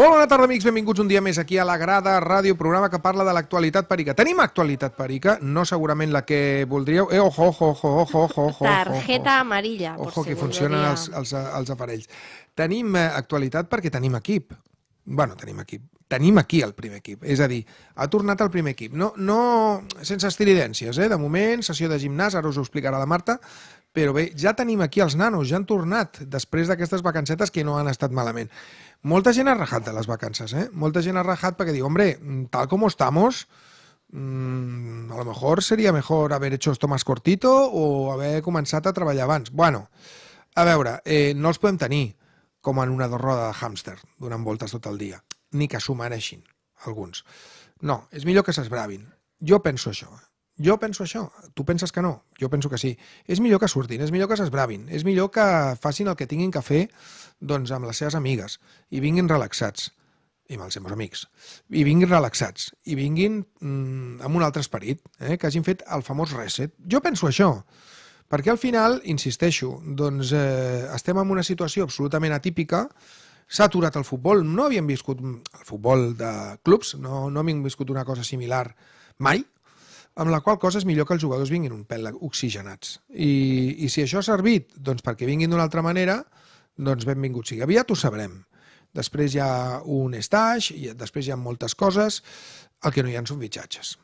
Molt bona tarda, amics. Benvinguts un dia més aquí a la Grada Ràdio, programa que parla de l'actualitat perica. Tenim actualitat perica, no segurament la que voldríeu. Eh, ojo, ojo, ojo, ojo, ojo, ojo. Targeta amarilla. Ojo, que si funcionen els, els, els aparells. Tenim eh, actualitat perquè tenim equip. bueno, tenim equip. Tenim aquí el primer equip. És a dir, ha tornat el primer equip. No, no sense estilidències, eh? De moment, sessió de gimnàs, ara us ho explicarà la Marta, però bé, ja tenim aquí els nanos, ja han tornat després d'aquestes vacancetes que no han estat malament. Molta gent ha rajat de les vacances, eh? Molta gent ha rajat perquè diu, hombre, mm, tal com estamos, mm, a lo mejor seria mejor haver hecho esto más cortito o haver començat a treballar abans. Bueno, a veure, eh, no els podem tenir com en una roda de hàmster, donant voltes tot el dia, ni que s'ho mereixin, alguns. No, és millor que s'esbravin. Jo penso això. Eh? Jo penso això, tu penses que no, jo penso que sí. És millor que surtin, és millor que s'esbravin, és millor que facin el que tinguin que fer doncs, amb les seves amigues i vinguin relaxats i amb els seus amics, i vinguin relaxats, i vinguin mmm, amb un altre esperit, eh, que hagin fet el famós reset. Jo penso això, perquè al final, insisteixo, doncs eh, estem en una situació absolutament atípica, s'ha aturat el futbol, no havíem viscut mm, el futbol de clubs, no, no havíem viscut una cosa similar mai, amb la qual cosa és millor que els jugadors vinguin un pèl oxigenats. I, i si això ha servit doncs perquè vinguin d'una altra manera, doncs benvingut sigui. Aviat ho sabrem. Després hi ha un estaix, i després hi ha moltes coses. El que no hi ha són fitxatges.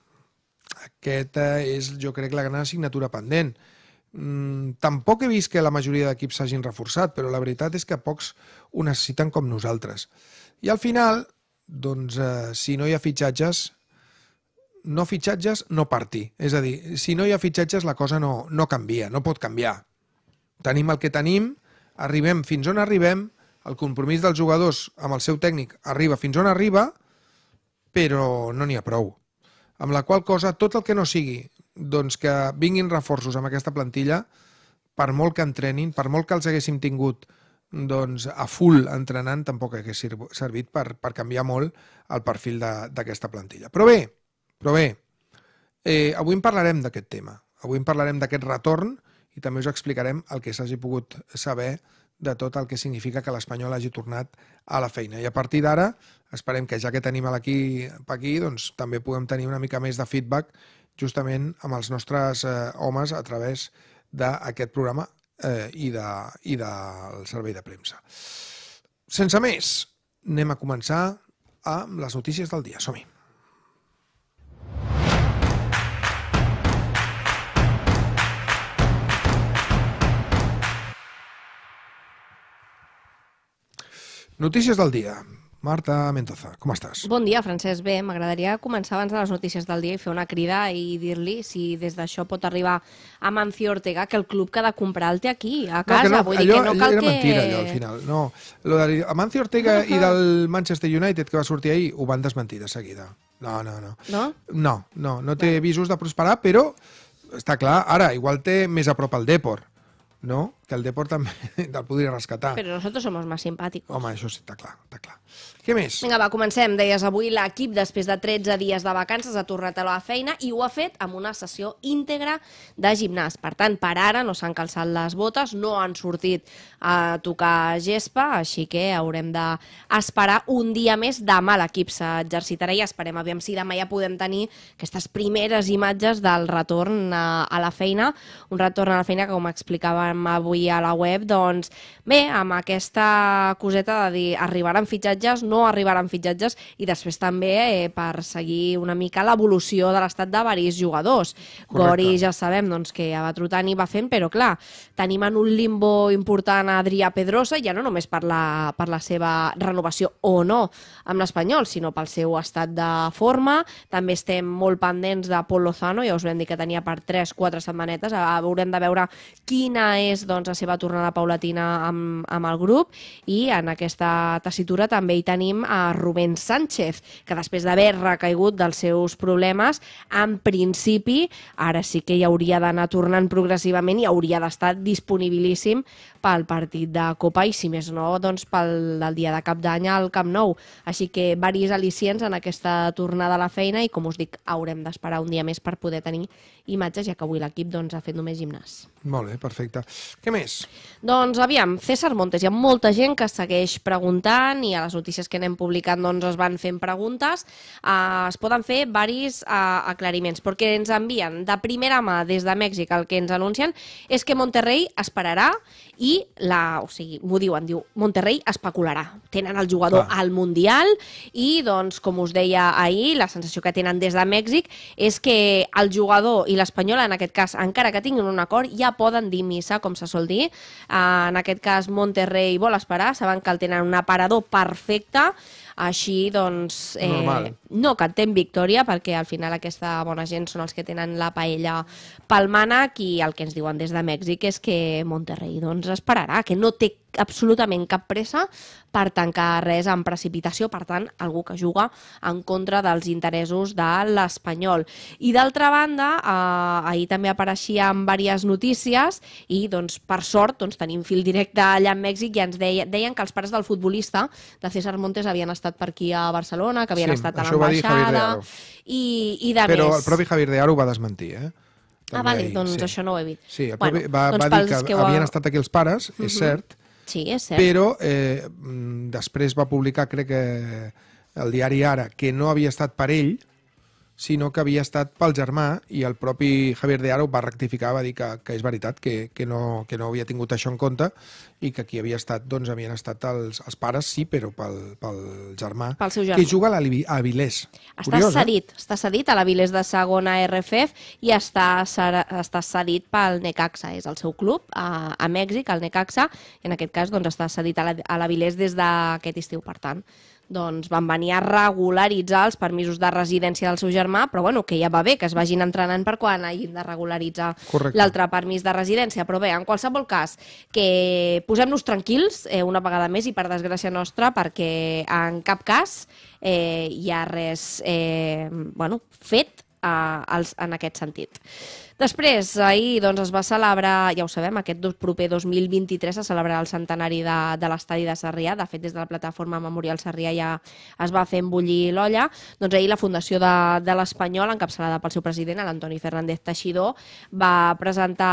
Aquesta és, jo crec, la gran assignatura pendent. Mm, tampoc he vist que la majoria d'equips s'hagin reforçat, però la veritat és que pocs ho necessiten com nosaltres. I al final, doncs, eh, si no hi ha fitxatges, no fitxatges, no partir. És a dir, si no hi ha fitxatges la cosa no, no canvia, no pot canviar. Tenim el que tenim, arribem fins on arribem, el compromís dels jugadors amb el seu tècnic arriba fins on arriba, però no n'hi ha prou. Amb la qual cosa, tot el que no sigui, doncs que vinguin reforços amb aquesta plantilla, per molt que entrenin, per molt que els haguéssim tingut doncs, a full entrenant tampoc hagués servit per, per canviar molt el perfil d'aquesta plantilla. Però bé, però bé, eh, avui en parlarem d'aquest tema. Avui en parlarem d'aquest retorn i també us explicarem el que s'hagi pogut saber de tot el que significa que l'Espanyol hagi tornat a la feina. I a partir d'ara, esperem que ja que tenim aquí, aquí doncs, també puguem tenir una mica més de feedback justament amb els nostres eh, homes a través d'aquest programa eh, i, de, i del servei de premsa. Sense més, anem a començar amb les notícies del dia. Som-hi. Notícies del dia. Marta Mendoza, com estàs? Bon dia, Francesc. Bé, m'agradaria començar abans de les notícies del dia i fer una crida i dir-li si des d'això pot arribar a Mancio Ortega que el club que ha de comprar el té aquí, a casa. No, no, Vull dir que no cal era que... mentira, allò, al final. No, lo de Mancio Ortega i del Manchester United que va sortir ahir ho van desmentir de seguida. No, no, no. No? No, no, no té visos de prosperar, però està clar, ara, igual té més a prop el Depor, no? que el deport també el podria rescatar. Però nosaltres som més simpàtics. Home, això sí, està clar, està clar. Què més? Vinga, va, comencem. Deies, avui l'equip, després de 13 dies de vacances, ha tornat a la feina i ho ha fet amb una sessió íntegra de gimnàs. Per tant, per ara no s'han calçat les botes, no han sortit a tocar gespa, així que haurem d'esperar un dia més. Demà l'equip s'exercitarà i esperem, aviam si demà ja podem tenir aquestes primeres imatges del retorn a, a la feina, un retorn a la feina que, com explicàvem avui avui a la web, doncs bé, amb aquesta coseta de dir arribaran fitxatges, no arribaran fitxatges i després també eh, per seguir una mica l'evolució de l'estat de varis jugadors. Gori ja sabem doncs, que a Batrutani va fent, però clar, tenim en un limbo important a Adrià Pedrosa, ja no només per la, per la seva renovació o no amb l'Espanyol, sinó pel seu estat de forma. També estem molt pendents de Pol Lozano, ja us vam dir que tenia per 3-4 setmanetes. Haurem de veure quina és doncs, doncs, la seva tornada paulatina amb, amb el grup i en aquesta tessitura també hi tenim a Rubén Sánchez, que després d'haver recaigut dels seus problemes, en principi, ara sí que hi hauria d'anar tornant progressivament i hauria d'estar disponibilíssim pel partit de Copa i, si més no, doncs pel del dia de cap d'any al Camp Nou. Així que varis al·licients en aquesta tornada a la feina i, com us dic, haurem d'esperar un dia més per poder tenir imatges, ja que avui l'equip doncs, ha fet només gimnàs. Molt bé, perfecte. Què més més? Doncs aviam, César Montes, hi ha molta gent que segueix preguntant i a les notícies que anem publicant doncs es van fent preguntes. Uh, es poden fer varis uh, aclariments, perquè ens envien de primera mà des de Mèxic el que ens anuncien és que Monterrey esperarà i la, o sigui, m'ho diuen, diu, Monterrey especularà. Tenen el jugador Clar. al Mundial i, doncs, com us deia ahir, la sensació que tenen des de Mèxic és que el jugador i l'Espanyol, en aquest cas, encara que tinguin un acord, ja poden dir missa, com se sol dir. Ah, en aquest cas, Monterrey vol esperar, saben que el tenen un aparador perfecte, així, doncs... Eh, No cantem victòria, perquè al final aquesta bona gent són els que tenen la paella pel mànec i el que ens diuen des de Mèxic és que Monterrey doncs esperarà, que no té absolutament cap pressa per tancar res en precipitació, per tant, algú que juga en contra dels interessos de l'Espanyol. I d'altra banda, eh, ahir també apareixien diverses notícies i, doncs, per sort, doncs, tenim fil directe allà a Mèxic i ens deia, deien que els pares del futbolista, de César Montes, havien estat per aquí a Barcelona, que havien sí, estat a l'ambaixada i, i de Però més. el propi Javier de ho va desmentir, eh? Ah, també ah, vale, doncs sí. això no ho he vist. Sí, el bueno, va, doncs va dir que, que havien estat aquí els pares, és uh -huh. cert, Sí, és cert. Però eh, mm, després va publicar, crec que el diari Ara, que no havia estat per ell, sinó que havia estat pel germà i el propi Javier de Aro va rectificar, va dir que, que és veritat, que, que, no, que no havia tingut això en compte i que qui havia estat, doncs, havien estat els, els pares, sí, però pel, pel germà, pel seu germà, que juga a l'Avilés. Està Curiós, eh? cedit, eh? està cedit a l'Avilés de segona RFF i està, ser, està cedit pel Necaxa, és el seu club a, a Mèxic, el Necaxa, i en aquest cas doncs, està cedit a l'Avilés des d'aquest estiu, per tant doncs van venir a regularitzar els permisos de residència del seu germà, però bueno, que ja va bé que es vagin entrenant per quan hagin de regularitzar l'altre permís de residència. Però bé, en qualsevol cas, que posem-nos tranquils eh, una vegada més i per desgràcia nostra, perquè en cap cas eh, hi ha res eh, bueno, fet eh, als, en aquest sentit. Després, ahir doncs, es va celebrar, ja ho sabem, aquest dos, proper 2023 se celebrarà el centenari de, de l'estadi de Sarrià. De fet, des de la plataforma Memorial Sarrià ja es va fer embullir l'olla. Doncs ahir la Fundació de, de l'Espanyol, encapçalada pel seu president, l'Antoni Fernández Teixidor, va presentar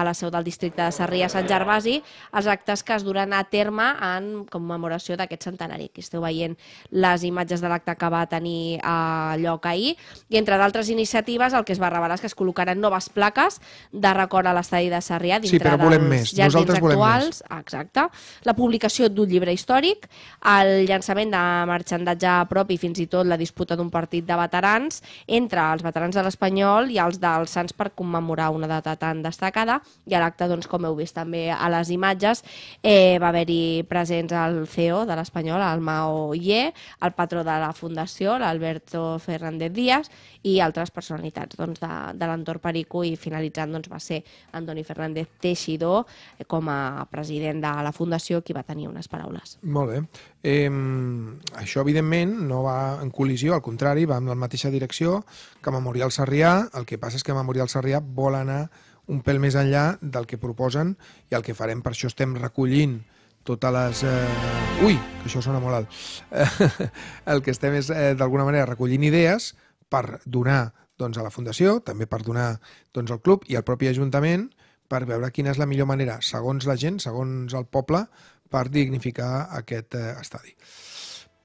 a la seu del districte de Sarrià Sant Gervasi els actes que es duran a terme en commemoració d'aquest centenari. Aquí esteu veient les imatges de l'acte que va tenir eh, lloc ahir. I entre d'altres iniciatives, el que es va revelar és que es col·locaran noves noves plaques de record a l'estadi de Sarrià dintre sí, però volem dels més. jardins Nosaltres actuals. Més. Exacte. La publicació d'un llibre històric, el llançament de marxandatge propi, fins i tot la disputa d'un partit de veterans entre els veterans de l'Espanyol i els dels Sants per commemorar una data tan destacada i a l'acte, doncs, com heu vist també a les imatges, eh, va haver-hi presents el CEO de l'Espanyol, el Mao Ye, el patró de la Fundació, l'Alberto Fernández Díaz i altres personalitats doncs, de, de l'entorn perico Rico i finalitzant doncs, va ser Antoni Fernández Teixidor eh, com a president de la Fundació qui va tenir unes paraules. Molt bé. Eh, això, evidentment, no va en col·lisió, al contrari, va en la mateixa direcció que Memorial Sarrià. El que passa és que Memorial Sarrià vol anar un pèl més enllà del que proposen i el que farem. Per això estem recollint totes les... Eh... Ui, que això sona molt alt. el que estem és, eh, d'alguna manera, recollint idees per donar doncs, a la Fundació, també per donar doncs, al club i al propi Ajuntament per veure quina és la millor manera, segons la gent, segons el poble, per dignificar aquest eh, estadi.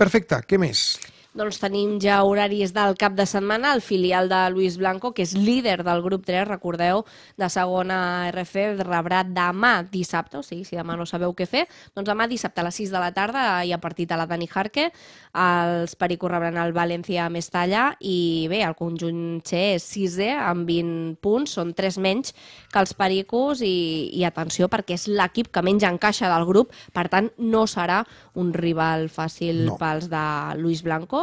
Perfecte, què més? doncs tenim ja horaris del cap de setmana el filial de Luis Blanco, que és líder del grup 3, recordeu, de segona RF, rebrà demà dissabte, o sigui, si demà no sabeu què fer, doncs demà dissabte a les 6 de la tarda hi ha partit a la Dani Jarque, els Perico rebran el València a Mestalla i bé, el conjunt C és 6è amb 20 punts, són 3 menys que els pericos i, i atenció perquè és l'equip que menys encaixa del grup, per tant no serà un rival fàcil no. pels de Luis Blanco,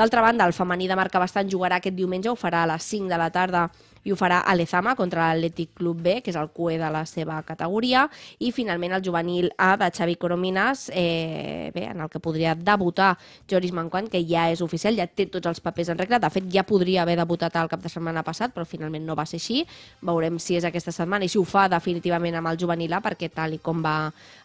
D'altra banda, el femení de marca bastant jugarà aquest diumenge, ho farà a les 5 de la tarda i ho farà a Lezama contra l'Atlètic Club B, que és el QE de la seva categoria, i finalment el juvenil A de Xavi Coromines, eh, bé, en el que podria debutar Joris Manquant, que ja és oficial, ja té tots els papers en regla, de fet ja podria haver debutat el cap de setmana passat, però finalment no va ser així, veurem si és aquesta setmana i si ho fa definitivament amb el juvenil A, perquè tal i com va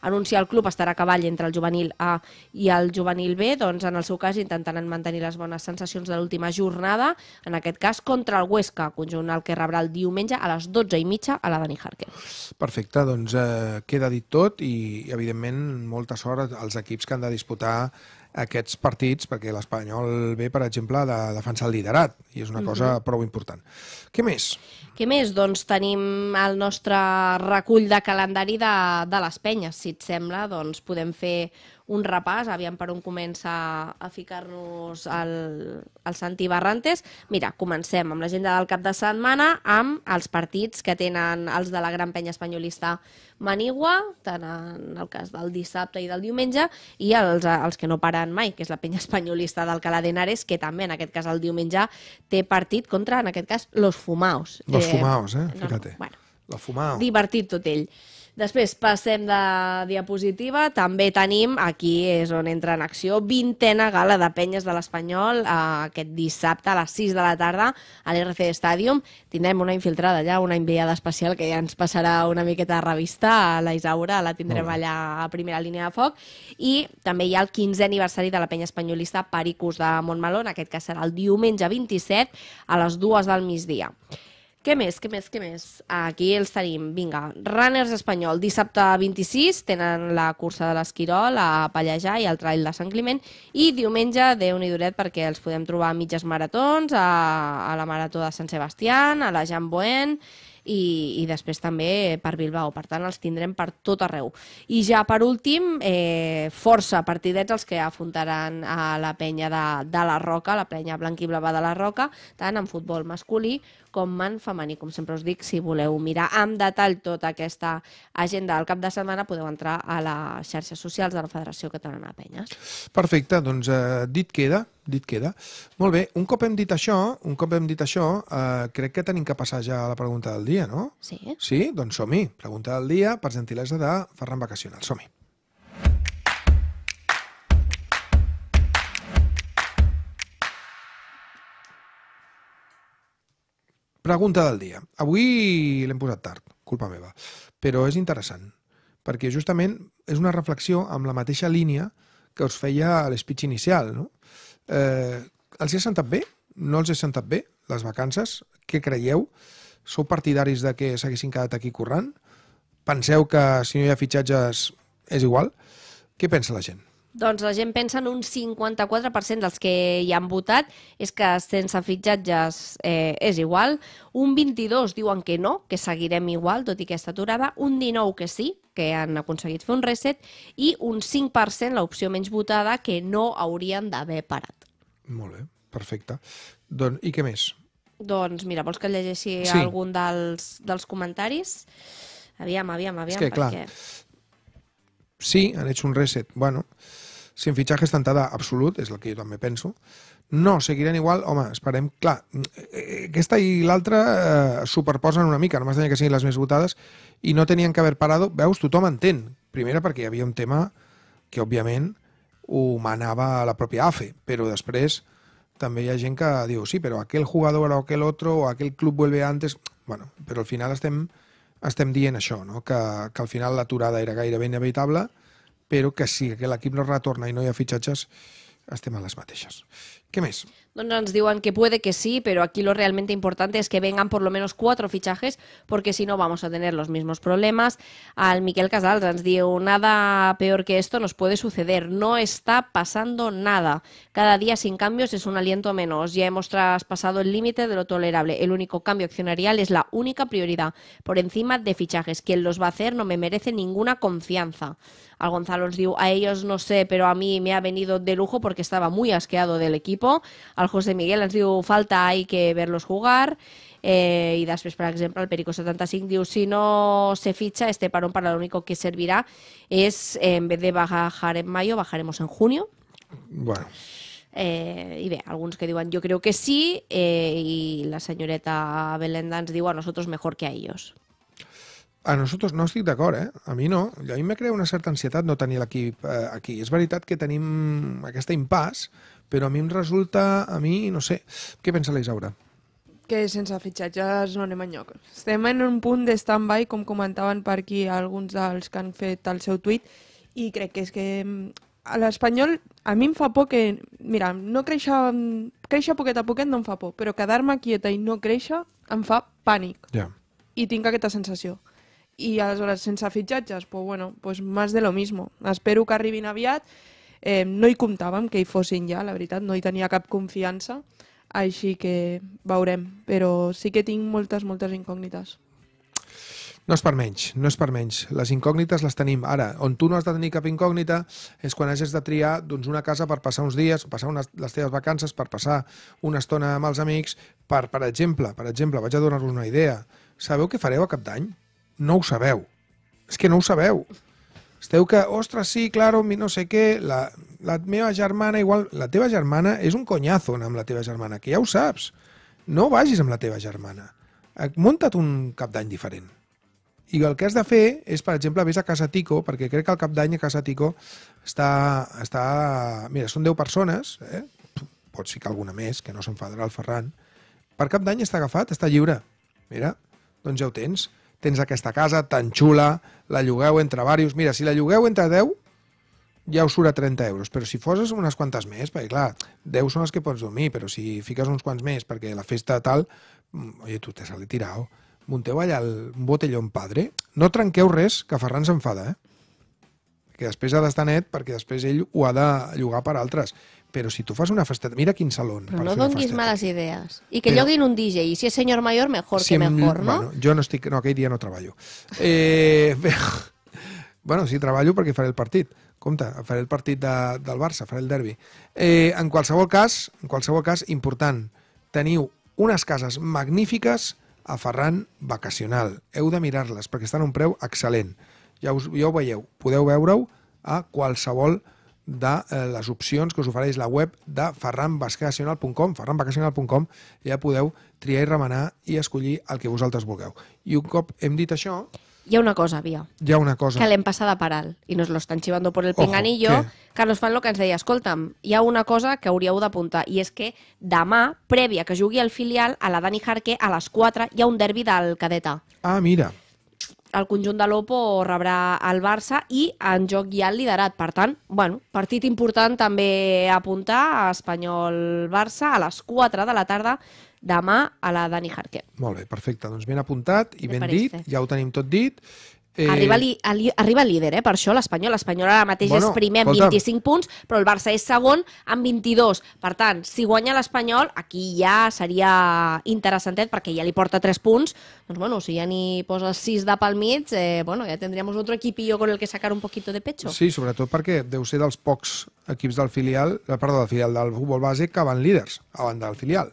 anunciar el club estarà a cavall entre el juvenil A i el juvenil B, doncs en el seu cas intentaran mantenir les bones sensacions de l'última jornada, en aquest cas contra el Huesca, conjunt al que rebrà el diumenge a les 12 i mitja a la Dani Harker. Perfecte, doncs eh, queda dit tot i, evidentment, molta sort als equips que han de disputar aquests partits, perquè l'Espanyol ve, per exemple, de defensar el liderat, i és una mhm. cosa mm -hmm. prou important. Què més? Què més? Doncs tenim el nostre recull de calendari de, de les penyes. Si et sembla, doncs podem fer un repàs, aviam per on comença a ficar-nos el, el Santi Barrantes. Mira, comencem amb l'agenda del cap de setmana, amb els partits que tenen els de la Gran Penya Espanyolista Manigua, tant en el cas del dissabte i del diumenge, i els, els que no paren mai, que és la Penya Espanyolista d'Alcalá de Henares, que també en aquest cas el diumenge té partit contra, en aquest cas, los Fumaos. Los eh, Fumaos, eh? Fica-te. No, bueno, la Fumao. Divertit tot ell. Després passem de diapositiva, també tenim, aquí és on entra en acció, vintena gala de penyes de l'Espanyol eh, aquest dissabte a les 6 de la tarda a l'RC Stadium. Tindrem una infiltrada allà, una enviada especial que ja ens passarà una miqueta de revista a la Isaura, la tindrem allà a primera línia de foc. I també hi ha el 15è aniversari de la penya espanyolista Paricus de Montmeló, en aquest cas serà el diumenge 27 a les 2 del migdia. Què més, què més, què més? Aquí els tenim. Vinga, Runners Espanyol. Dissabte 26 tenen la cursa de l'Esquirol a Pallejà i el Trail de Sant Climent. I diumenge, déu nhi duret, perquè els podem trobar a mitges maratons, a, a la Marató de Sant Sebastián, a la Jean Boen i, i després també per Bilbao. Per tant, els tindrem per tot arreu. I ja per últim, eh, força partidets els que afrontaran a la penya de, de la Roca, la penya blanc i blava de la Roca, tant en futbol masculí com Man Femení. Com sempre us dic, si voleu mirar amb detall tota aquesta agenda del cap de setmana, podeu entrar a les xarxes socials de la Federació Catalana de Penyes. Perfecte, doncs eh, dit queda, dit queda. Molt bé, un cop hem dit això, un cop hem dit això, eh, crec que tenim que passar ja a la pregunta del dia, no? Sí. Sí? Doncs som-hi. Pregunta del dia, per gentilesa de Ferran Vacacional. Som-hi. Pregunta del dia. Avui l'hem posat tard, culpa meva, però és interessant, perquè justament és una reflexió amb la mateixa línia que us feia a l'espitx inicial. No? Eh, els he sentat bé? No els he sentat bé, les vacances? Què creieu? Sou partidaris de que s'haguessin quedat aquí corrent? Penseu que si no hi ha fitxatges és igual? Què pensa la gent? Doncs la gent pensa en un 54% dels que hi han votat és que sense fitxatges eh, és igual. Un 22 diuen que no, que seguirem igual, tot i aquesta aturada. Un 19 que sí, que han aconseguit fer un reset. I un 5%, l'opció menys votada, que no haurien d'haver parat. Molt bé, perfecte. Don I què més? Doncs mira, vols que llegeixi sí. algun dels, dels comentaris? Aviam, aviam, aviam. És que, perquè... clar, sí, han hecho un reset. Bueno, si en fichajes tantada absolut, és el que jo també penso, no, seguiran igual, home, esperem, clar, eh, eh, aquesta i l'altra eh, superposen una mica, només tenia que siguin les més votades, i no tenien que haver parado, veus, tothom entén, primera perquè hi havia un tema que, òbviament, ho manava la pròpia AFE, però després també hi ha gent que diu, sí, però aquell jugador o aquell altre o aquell club vuelve antes... Bueno, però al final estem, estem dient això, no? que, que al final l'aturada era gairebé inevitable, Pero que si sí, que equipo no retorna y no haya fichajes, hasta malas las les ¿Qué Què més? que puede que sí, pero aquí lo realmente importante es que vengan por lo menos cuatro fichajes, porque si no vamos a tener los mismos problemas. Al Miquel Casals nos diu, nada peor que esto nos puede suceder, no está pasando nada. Cada día sin cambios es un aliento menos, ya hemos traspasado el límite de lo tolerable. El único cambio accionarial es la única prioridad, por encima de fichajes. Quien los va a hacer no me merece ninguna confianza. Al Gonzalo os digo a ellos no sé, pero a mí me ha venido de lujo porque estaba muy asqueado del equipo. Al José Miguel les digo falta, hay que verlos jugar. Eh, y después, para ejemplo, al al Perico 75 digo si no se ficha este parón para lo único que servirá es eh, en vez de bajar en mayo, bajaremos en junio. Bueno. Eh, y ve, algunos que digan yo creo que sí y la señorita Belén Danz digo a nosotros mejor que a ellos. a nosaltres no estic d'acord, eh? A mi no. A mi me crea una certa ansietat no tenir l'equip eh, aquí. És veritat que tenim aquest impàs, però a mi em resulta, a mi, no sé, què pensa la Isaura? Que sense fitxatges no anem enlloc. Estem en un punt de stand-by, com comentaven per aquí alguns dels que han fet el seu tuit, i crec que és que mm, a l'espanyol a mi em fa por que... Mira, no creixer, créixer poquet a poquet no em fa por, però quedar-me quieta i no créixer em fa pànic. Ja. Yeah. I tinc aquesta sensació i aleshores sense fitxatges, pues bueno, pues més de lo mismo. Espero que arribin aviat. Eh, no hi comptàvem que hi fossin ja, la veritat, no hi tenia cap confiança, així que veurem, però sí que tinc moltes, moltes incògnites. No és per menys, no és per menys. Les incògnites les tenim. Ara, on tu no has de tenir cap incògnita és quan hagis de triar doncs, una casa per passar uns dies, passar unes, les teves vacances, per passar una estona amb els amics, per, per exemple, per exemple, vaig a donar-vos una idea. Sabeu què fareu a cap d'any? no ho sabeu. És que no ho sabeu. Esteu que, ostres, sí, claro, mi no sé què, la, la meva germana igual... La teva germana és un conyazo amb la teva germana, que ja ho saps. No vagis amb la teva germana. Eh, munta't un cap d'any diferent. I el que has de fer és, per exemple, vés a Casa Tico, perquè crec que el cap d'any a Casa Tico està, està... Mira, són 10 persones, eh? pots ficar alguna més, que no s'enfadarà el Ferran. Per cap d'any està agafat, està lliure. Mira, doncs ja ho tens tens aquesta casa tan xula, la llogueu entre varios... Mira, si la llogueu entre 10, ja us surt a 30 euros, però si foses unes quantes més, perquè clar, 10 són les que pots dormir, però si fiques uns quants més perquè la festa tal, mm, oi, tu te de tirar, Munteu allà el en padre. No trenqueu res, que Ferran s'enfada, eh? Que després ha d'estar net, perquè després ell ho ha de llogar per altres però si tu fas una festa... mira quin saló. Però no donis males idees. I que però, lloguin un DJ, i si és senyor major, mejor si que mejor, em, no? Bueno, jo no estic... No, aquell dia no treballo. Eh, bueno, sí, treballo perquè faré el partit. Compte, faré el partit de, del Barça, faré el derbi. Eh, en qualsevol cas, en qualsevol cas, important, teniu unes cases magnífiques a Ferran vacacional. Heu de mirar-les perquè estan a un preu excel·lent. Ja, us, ja ho veieu, podeu veure-ho a qualsevol lloc de eh, les opcions que us ofereix la web de ferranvacacional.com, ferranvacacional.com, ja podeu triar i remenar i escollir el que vosaltres vulgueu. I un cop hem dit això... Hi ha una cosa, Bia, Hi ha una cosa. Que l'hem passada paral i nos lo estan chivando por el pinganillo. ¿qué? Que nos fan lo que ens deia, escolta'm, hi ha una cosa que hauríeu d'apuntar i és que demà, prèvia que jugui el filial, a la Dani Jarque, a les 4, hi ha un derbi del Cadeta. Ah, mira el conjunt de l'Opo rebrà el Barça i en joc hi ha el liderat. Per tant, bueno, partit important també a apuntar a Espanyol-Barça a les 4 de la tarda demà a la Dani Jarque. Molt bé, perfecte. Doncs ben apuntat i ben dit, ja ho tenim tot dit. Eh... Arriba, li, li, arriba líder, eh, per això l'Espanyol. L'Espanyol ara mateix bueno, és primer amb escolta'm. 25 punts, però el Barça és segon amb 22. Per tant, si guanya l'Espanyol, aquí ja seria interessantet perquè ja li porta 3 punts. Doncs bueno, si ja n'hi posa 6 de pel mig, eh, bueno, ja un altre equipillo con el que sacar un poquito de pecho. Sí, sobretot perquè deu ser dels pocs equips del filial, eh, perdó, del filial del futbol bàsic que van líders, a banda del filial.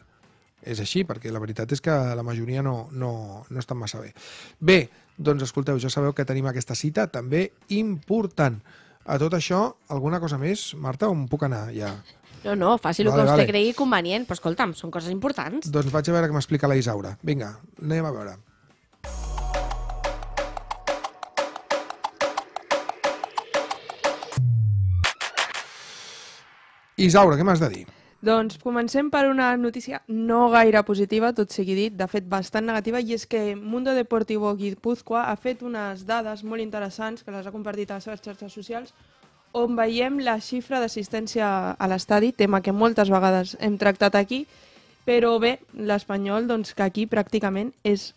És així, perquè la veritat és que la majoria no, no, no estan massa bé. Bé, doncs escolteu, ja sabeu que tenim aquesta cita també important. A tot això, alguna cosa més, Marta, on puc anar ja? No, no, faci el vale, que vostè vale. cregui convenient, però escolta'm, són coses importants. Doncs vaig a veure què m'explica la Isaura. Vinga, anem a veure. Isaura, què m'has de dir? Doncs comencem per una notícia no gaire positiva, tot sigui dit, de fet bastant negativa, i és que Mundo Deportivo Guipúzcoa ha fet unes dades molt interessants que les ha compartit a les seves xarxes socials on veiem la xifra d'assistència a l'estadi, tema que moltes vegades hem tractat aquí, però bé, l'Espanyol, doncs, que aquí pràcticament és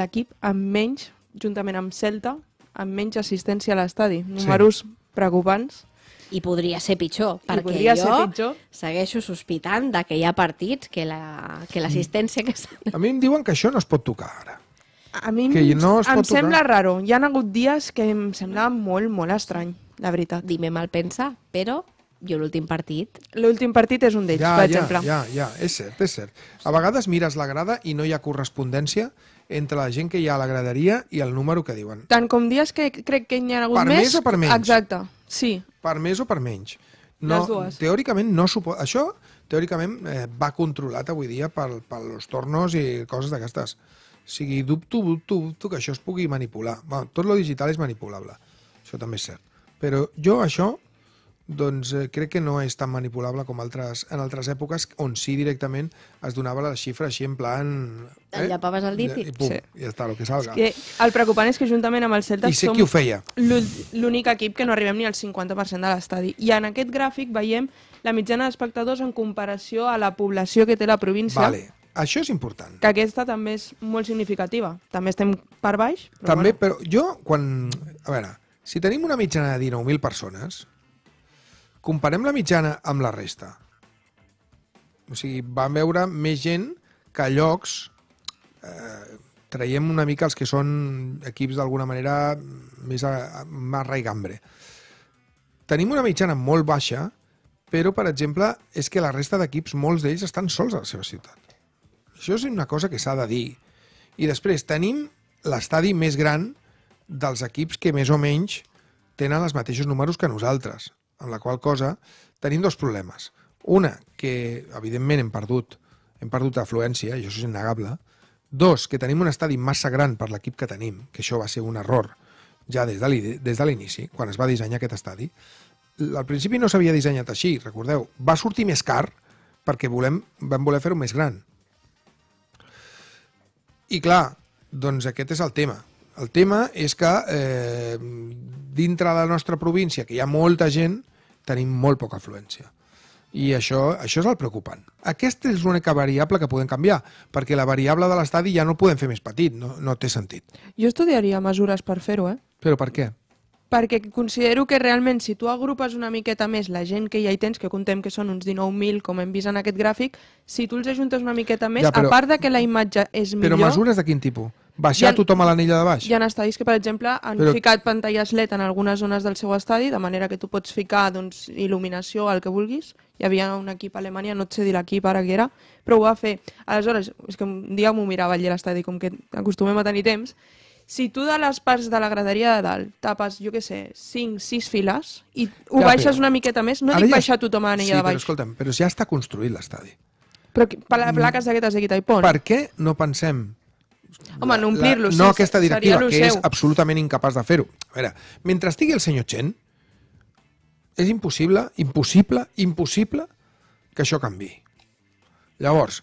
l'equip amb menys, juntament amb Celta, amb menys assistència a l'estadi. Números sí. preocupants i podria ser pitjor, perquè jo pitjor. segueixo sospitant de que hi ha partits que l'assistència la, que, que... A mi em diuen que això no es pot tocar ara. A mi que no es em pot sembla tocar. raro. Hi han hagut dies que em sembla molt, molt estrany, la veritat. Dime mal pensa, però jo l'últim partit... L'últim partit és un d'ells, ja, per ja, exemple. Ja, ja, és cert, és cert. A vegades mires la grada i no hi ha correspondència entre la gent que hi ha a la graderia i el número que diuen. Tant com dies que crec que n'hi ha hagut per més... Per més o per menys? Exacte, sí per més o per menys. No, teòricament no supo... Això, teòricament, eh, va controlat avui dia pels pel, tornos i coses d'aquestes. O sigui, dubto, dubto, dubto que això es pugui manipular. Bueno, tot lo digital és manipulable. Això també és cert. Però jo això doncs eh, crec que no és tan manipulable com altres, en altres èpoques on sí directament es donava la xifra així en plan... Eh? Enllapaves el dit i... I, pum, sí. i ja està, el que salga. que el preocupant és que juntament amb el Celta I sé som qui ho feia. l'únic equip que no arribem ni al 50% de l'estadi. I en aquest gràfic veiem la mitjana d'espectadors en comparació a la població que té la província. Vale. Això és important. Que aquesta també és molt significativa. També estem per baix. Però també, bueno. però jo, quan... A veure, si tenim una mitjana de 19.000 persones, Comparem la mitjana amb la resta. O sigui, van veure més gent que llocs... Eh, traiem una mica els que són equips d'alguna manera més a, marra i gambre. Tenim una mitjana molt baixa, però, per exemple, és que la resta d'equips, molts d'ells estan sols a la seva ciutat. Això és una cosa que s'ha de dir. I després tenim l'estadi més gran dels equips que més o menys tenen els mateixos números que nosaltres amb la qual cosa tenim dos problemes. Una, que evidentment hem perdut, hem perdut afluència, i això és innegable. Dos, que tenim un estadi massa gran per l'equip que tenim, que això va ser un error ja des de l'inici, quan es va dissenyar aquest estadi. Al principi no s'havia dissenyat així, recordeu, va sortir més car perquè volem, vam voler fer-ho més gran. I clar, doncs aquest és el tema. El tema és que eh, dintre la nostra província, que hi ha molta gent, tenim molt poca afluència. I això, això és el preocupant. Aquesta és l'única variable que podem canviar, perquè la variable de l'estadi ja no podem fer més petit, no, no té sentit. Jo estudiaria mesures per fer-ho, eh? Però per què? perquè considero que realment si tu agrupes una miqueta més la gent que ja hi tens, que contem que són uns 19.000, com hem vist en aquest gràfic, si tu els ajuntes una miqueta més, ja, però, a part de que la imatge és millor... Però mesures de quin tipus? baixar ha, tothom a l'anella de baix. Hi ha estadis que, per exemple, han Però... ficat pantalles LED en algunes zones del seu estadi, de manera que tu pots ficar doncs, il·luminació, al que vulguis. Hi havia un equip a Alemanya, no et sé dir l'equip ara que era, però ho va fer. Aleshores, és que un dia m'ho mirava allà a l'estadi, com que acostumem a tenir temps, si tu de les parts de la graderia de dalt tapes, jo què sé, 5, 6 files i ho ja, baixes però... una miqueta més, no Ara dic ja... baixar tothom a l'anella sí, de baix. Sí, però escolta'm, però ja està construït l'estadi. Però per mm. plaques d'aquestes de guitar i Per què no pensem Home, no omplir-lo. No aquesta directiva, que és absolutament incapaç de fer-ho. A veure, mentre estigui el senyor Chen, és impossible, impossible, impossible que això canvi. Llavors,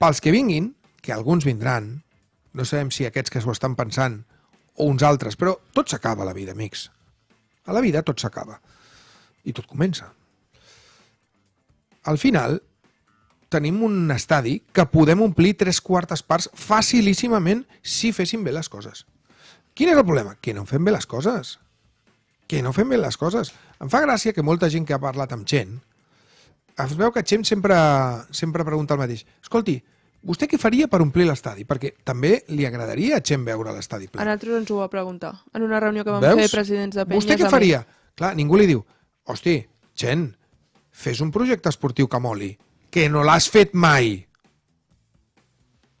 pels que vinguin, que alguns vindran, no sabem si aquests que s'ho estan pensant o uns altres, però tot s'acaba a la vida, amics. A la vida tot s'acaba. I tot comença. Al final, tenim un estadi que podem omplir tres quartes parts facilíssimament si féssim bé les coses. Quin és el problema? Que no fem bé les coses. Que no fem bé les coses. Em fa gràcia que molta gent que ha parlat amb gent es veu que Xem sempre, sempre pregunta el mateix. Escolti, vostè què faria per omplir l'estadi? Perquè també li agradaria a Xem veure l'estadi ple. A nosaltres ens ho va preguntar en una reunió que vam Veus? fer presidents de penyes. Vostè què faria? Clar, ningú li diu, hosti, Xem, fes un projecte esportiu que moli que no l'has fet mai.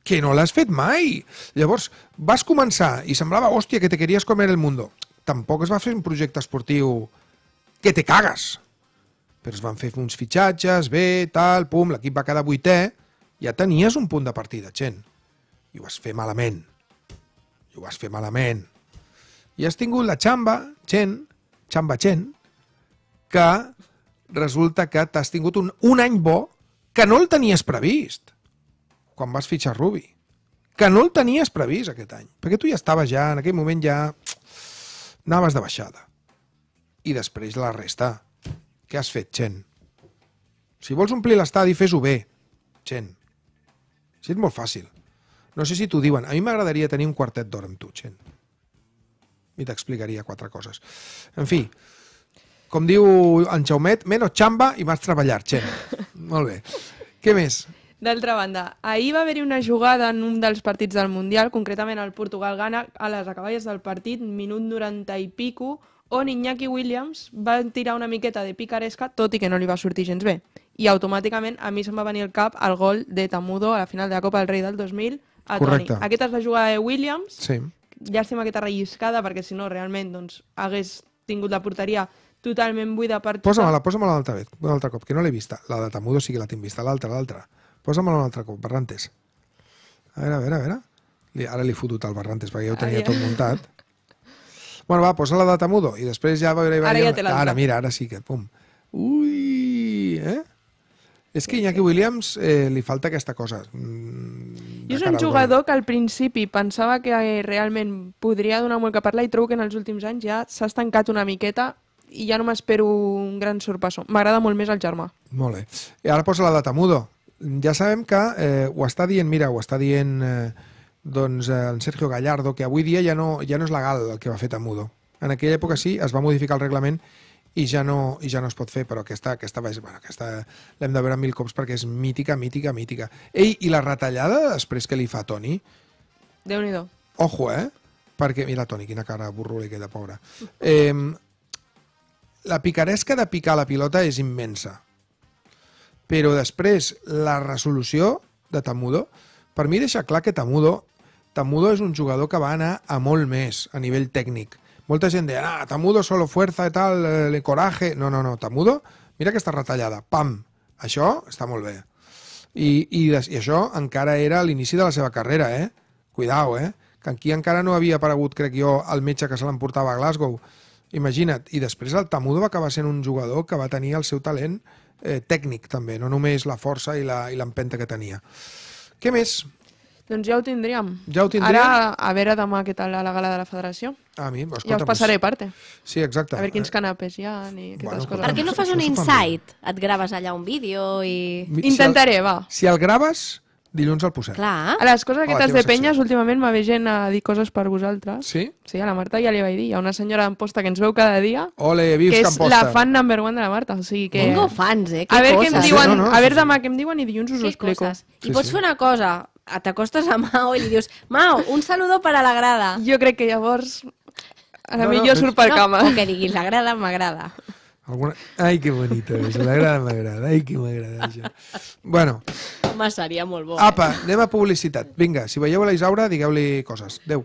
Que no l'has fet mai. Llavors, vas començar i semblava, hòstia, que te queries comer el mundo. Tampoc es va fer un projecte esportiu que te cagues. Però es van fer uns fitxatges, bé, tal, pum, l'equip va quedar vuitè, ja tenies un punt de partida, gent. I ho vas fer malament. I ho vas fer malament. I has tingut la xamba, gent, xamba, gent, que resulta que t'has tingut un, un any bo que no el tenies previst quan vas fitxar Rubi. Que no el tenies previst aquest any. Perquè tu ja estaves ja, en aquell moment ja anaves de baixada. I després la resta. Què has fet, Chen? Si vols omplir l'estadi, fes-ho bé, Chen. Si és molt fàcil. No sé si t'ho diuen. A mi m'agradaria tenir un quartet d'or amb tu, Chen. I t'explicaria quatre coses. En fi, com diu en Jaumet, menos chamba i vas treballar, Txell. Molt bé. Què més? D'altra banda, ahir va haver-hi una jugada en un dels partits del Mundial, concretament el Portugal-Gana, a les acaballes del partit, minut 90 i pico, on Iñaki Williams va tirar una miqueta de picaresca, tot i que no li va sortir gens bé. I automàticament a mi se'm va venir al cap el gol de Tamudo a la final de la Copa del Rei del 2000 a Correcte. Toni. Aquesta és la jugada de Williams. Sí. Llàstima aquesta relliscada, perquè si no realment doncs, hagués tingut la porteria totalment buida per... Posa-me-la, posa-me-la un vez, un altre cop, que no l'he vista. La de Tamudo sí que la tinc vista, l'altra, l'altra. Posa-me-la un altre cop, Barrantes. A veure, a veure, a veure. Ara l'he fotut al Barrantes, perquè ja ho tenia ah, ja. tot muntat. Bueno, va, posa la de Tamudo i després ja va veure... Ara ja té Ara, mira, ara sí que, pum. Ui, eh? És que Iñaki Williams eh, li falta aquesta cosa. mm, és un jugador que al principi pensava que eh, realment podria donar molt que parlar i trobo que en els últims anys ja s'ha estancat una miqueta i ja no m'espero un gran sorpasso. M'agrada molt més el germà. Molt bé. I ara posa la data mudo. Ja sabem que eh, ho està dient, mira, ho està dient eh, doncs, eh, en Sergio Gallardo, que avui dia ja no, ja no és legal el que va fer Tamudo. En aquella època sí, es va modificar el reglament i ja no, i ja no es pot fer, però aquesta, aquesta, bueno, aquesta l'hem de veure mil cops perquè és mítica, mítica, mítica. Ei, i la retallada després que li fa Toni? déu nhi Ojo, eh? Perquè, mira, Toni, quina cara burro li queda, pobra. Eh, la picaresca de picar la pilota és immensa. Però després, la resolució de Tamudo, per mi deixa clar que Tamudo, Tamudo és un jugador que va anar a molt més a nivell tècnic. Molta gent deia, ah, Tamudo solo fuerza i tal, el eh, coraje... No, no, no, Tamudo, mira aquesta retallada, pam, això està molt bé. I, i, i això encara era l'inici de la seva carrera, eh? Cuidao, eh? Que aquí encara no havia aparegut, crec jo, el metge que se l'emportava a Glasgow Imagina't, i després el Tamudo va acabar sent un jugador que va tenir el seu talent eh, tècnic també, no només la força i l'empenta que tenia. Què més? Doncs ja ho tindríem. Ja ho tindríem? Ara, a veure demà què tal a la gala de la federació. Ah, a mi, escolta, doncs, ja us passaré part. Sí, exacte. A veure quins eh, canapes hi ha Ni aquestes bueno, coses. Per què no fas un insight? Et graves allà un vídeo i... Mi, Intentaré, si el, va. Si el graves, Dilluns al posem. Clar. A les coses aquestes de penyes, secció. últimament m'ha ve gent a dir coses per vosaltres. Sí? Sí, a la Marta ja li vaig dir. Hi ha una senyora d'Amposta que ens veu cada dia. Ole, vius que és la fan number one de la Marta. O sigui que... Tengo fans, eh? Que a veure què em diuen, no, no, a veure sí, sí. demà què em diuen i dilluns us ho explico. Coses. I sí, pots sí. fer una cosa, t'acostes a Mao i li dius Mao, un saludo per a la grada. Jo crec que llavors a la no, millor no, surt per no, cama. O que diguis, l'agrada, m'agrada. Alguna... Ai, que bonito això. M'agrada, m'agrada. Ai, que m'agrada això. Bueno. Home, seria molt bo. Apa, eh? anem a publicitat. Vinga, si veieu la Isaura, digueu-li coses. Adéu.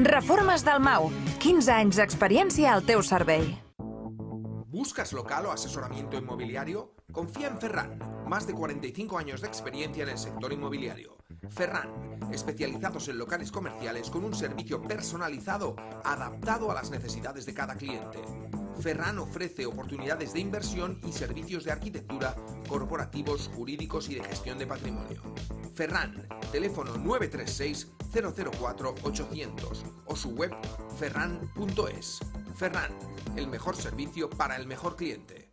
Reformas Dalmau, Mau. 15 años de experiencia al teu ¿Buscas local o asesoramiento inmobiliario? Confía en Ferran. Más de 45 años de experiencia en el sector inmobiliario. Ferran, especializados en locales comerciales con un servicio personalizado adaptado a las necesidades de cada cliente. Ferran ofrece oportunidades de inversión y servicios de arquitectura, corporativos, jurídicos y de gestión de patrimonio. Ferran, teléfono 936-004-800 o su web ferran.es. Ferran, el mejor servicio para el mejor cliente.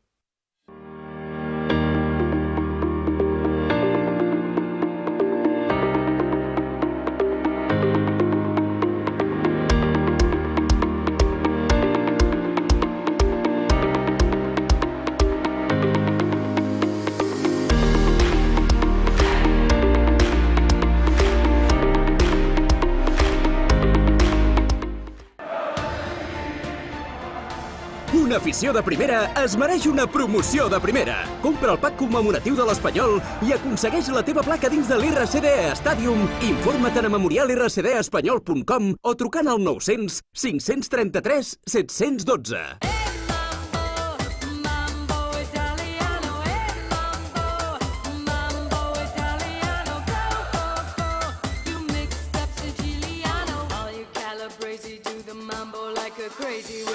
edició de primera es mereix una promoció de primera. Compra el pack commemoratiu de l'Espanyol i aconsegueix la teva placa dins de l'RCD Stadium. Informa't a memorialrcdespanyol.com o trucant al 900 533 712. crazy crazy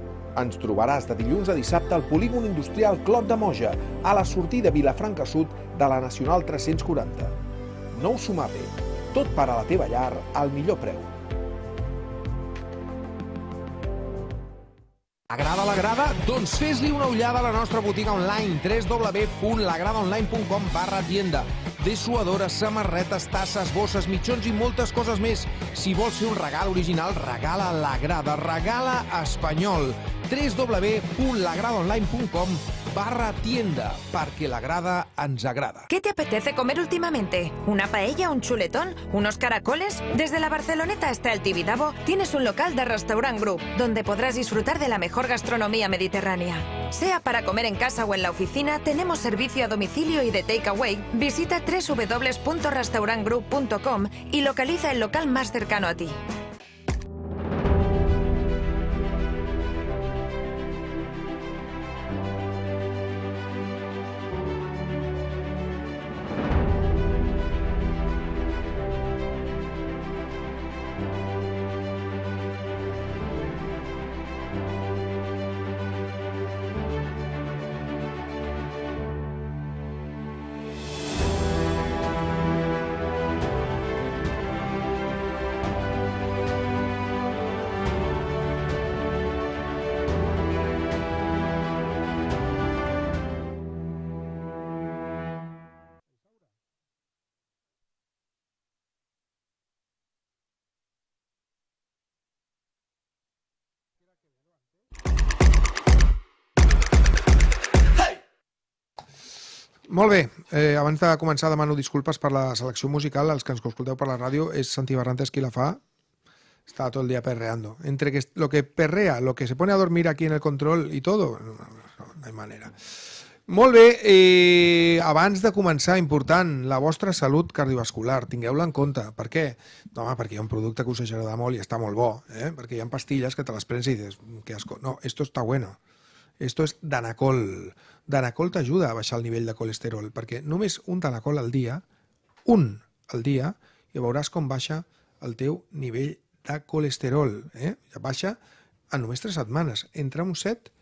Ens trobaràs de dilluns a dissabte al polígon industrial Clot de Moja, a la sortida Vilafranca Sud de la Nacional 340. Nou bé, tot per a la teva llar al millor preu. Agrada la grada? Doncs fes-li una ullada a la nostra botiga online www.lagradaonline.com barra tienda. Dessuadores, samarretes, tasses, bosses, mitjons i moltes coses més. Si vols fer un regal original, regala la grada, regala espanyol. www.lagradaonline.com barra tienda, Parque la grada ¿Qué te apetece comer últimamente? ¿Una paella, un chuletón, unos caracoles? Desde la Barceloneta hasta el Tibidabo tienes un local de Restaurant Group, donde podrás disfrutar de la mejor gastronomía mediterránea. Sea para comer en casa o en la oficina, tenemos servicio a domicilio y de takeaway. Visita www.restaurantgroup.com y localiza el local más cercano a ti. Molt bé, eh, abans de començar demano disculpes per la selecció musical, els que ens escolteu per la ràdio, és Santi Barrantes qui la fa, está tot el dia perreando. Entre que, lo que perrea, lo que se pone a dormir aquí en el control i todo, no, no, no hay manera. Molt bé, eh, abans de començar, important, la vostra salut cardiovascular, tingueu-la en compte. Per què? No, home, perquè hi ha un producte que us de molt i està molt bo, eh? perquè hi ha pastilles que te les prens i dius, mm, que asco, no, esto está bueno. Esto es Danacol. Danacol t'ajuda a baixar el nivell de colesterol, perquè només un Danacol al dia, un al dia, i veuràs com baixa el teu nivell de colesterol. Eh? Ja baixa en només tres setmanes, entre un 7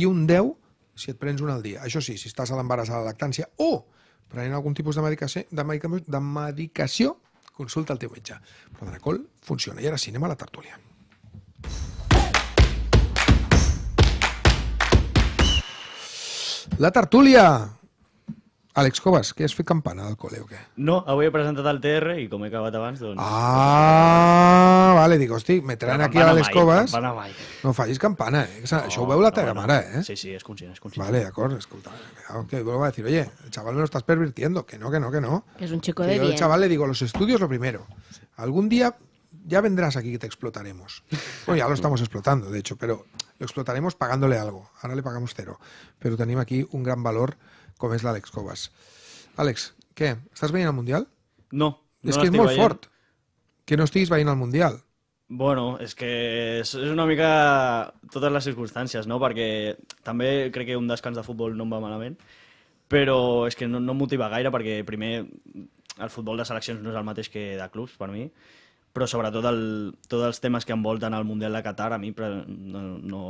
i un 10 si et prens un al dia. Això sí, si estàs a l'embaràs a la lactància o prenent algun tipus de medicació, de medicació, de medicació consulta el teu metge. Però Danacol funciona. I ara sí, anem a la tertúlia. La Tartulia! Alex Cobas, ¿qué es fet campana del cole o qué? No, voy he presentar al TR y como he acabado antes... Ah, vale, digo, hosti, me aquí a l'Àlex mai! No falléis campana, eh? No, Això ho veu la eh? Sí, sí, es conscient, es conscient. Vale, d'acord, Aunque que vuelvo a decir, oye, el chaval me lo estás pervirtiendo, que no, que no, que no. Que es un chico de bien. Yo al chaval le digo, los estudios lo primero. Algún día ya vendrás aquí que te explotaremos. Bueno, ya lo estamos explotando, de hecho, pero lo explotaremos pagándole algo. Ahora le pagamos cero. Pero tenemos aquí un gran valor como la l'Àlex Cobas. Àlex, ¿qué? ¿Estás bien al Mundial? No. no es que es muy fuerte. fort que no estéis bien al Mundial. Bueno, és que és una mica totes les circumstàncies, no? Perquè també crec que un descans de futbol no em va malament, però és que no, no em motiva gaire perquè primer el futbol de seleccions no és el mateix que de clubs, per mi, però sobretot el, tots els temes que envolten el Mundial de Qatar a mi no, no,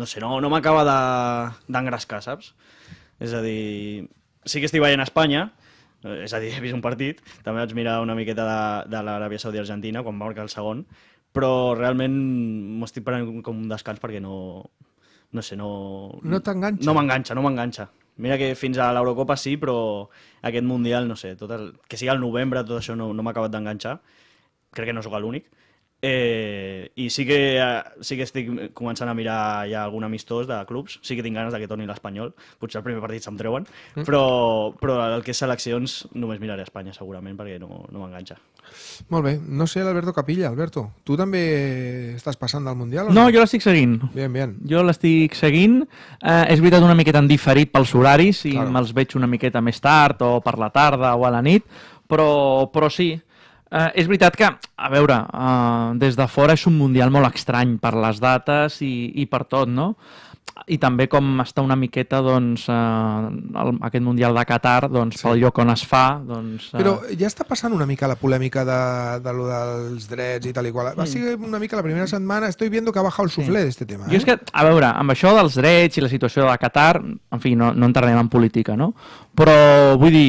no sé, no, no m'acaba d'engrescar, de, saps? És a dir, sí que estic veient a Espanya, eh, és a dir, he vist un partit, també vaig mirar una miqueta de, de l'Aràbia Saudí-Argentina quan va marcar el segon, però realment m'ho estic prenent com un descans perquè no... No sé, no... No t'enganxa? No m'enganxa, no m'enganxa. Mira que fins a l'Eurocopa sí, però aquest Mundial, no sé, tot el, que sigui al novembre, tot això no, no m'ha acabat d'enganxar crec que no sóc l'únic, Eh, I sí que, eh, sí que estic començant a mirar ja algun amistós de clubs. Sí que tinc ganes de que torni l'Espanyol. Potser el primer partit se'm treuen. Mm. Però, però el que és seleccions només miraré a Espanya, segurament, perquè no, no m'enganxa. Molt bé. No sé, l'Alberto Capilla. Alberto, tu també estàs passant del Mundial? No, no, jo l'estic seguint. Bien, bien. Jo l'estic seguint. Eh, és veritat una miqueta en diferit pels horaris i claro. me'ls veig una miqueta més tard o per la tarda o a la nit, però, però sí... Eh, és veritat que, a veure, eh, des de fora és un mundial molt estrany per les dates i, i per tot, no? I també com està una miqueta, doncs, eh, el, aquest Mundial de Qatar, doncs, sí. pel lloc on es fa, doncs... Eh... Però ja està passant una mica la polèmica de, de lo dels drets i tal i qual. Va mm. ser una mica la primera setmana, estoy viendo que ha bajado el suflé sí. d'este tema. Eh? Jo és eh. que, a veure, amb això dels drets i la situació de Qatar, en fi, no, no entrarem en política, no? Però, vull dir,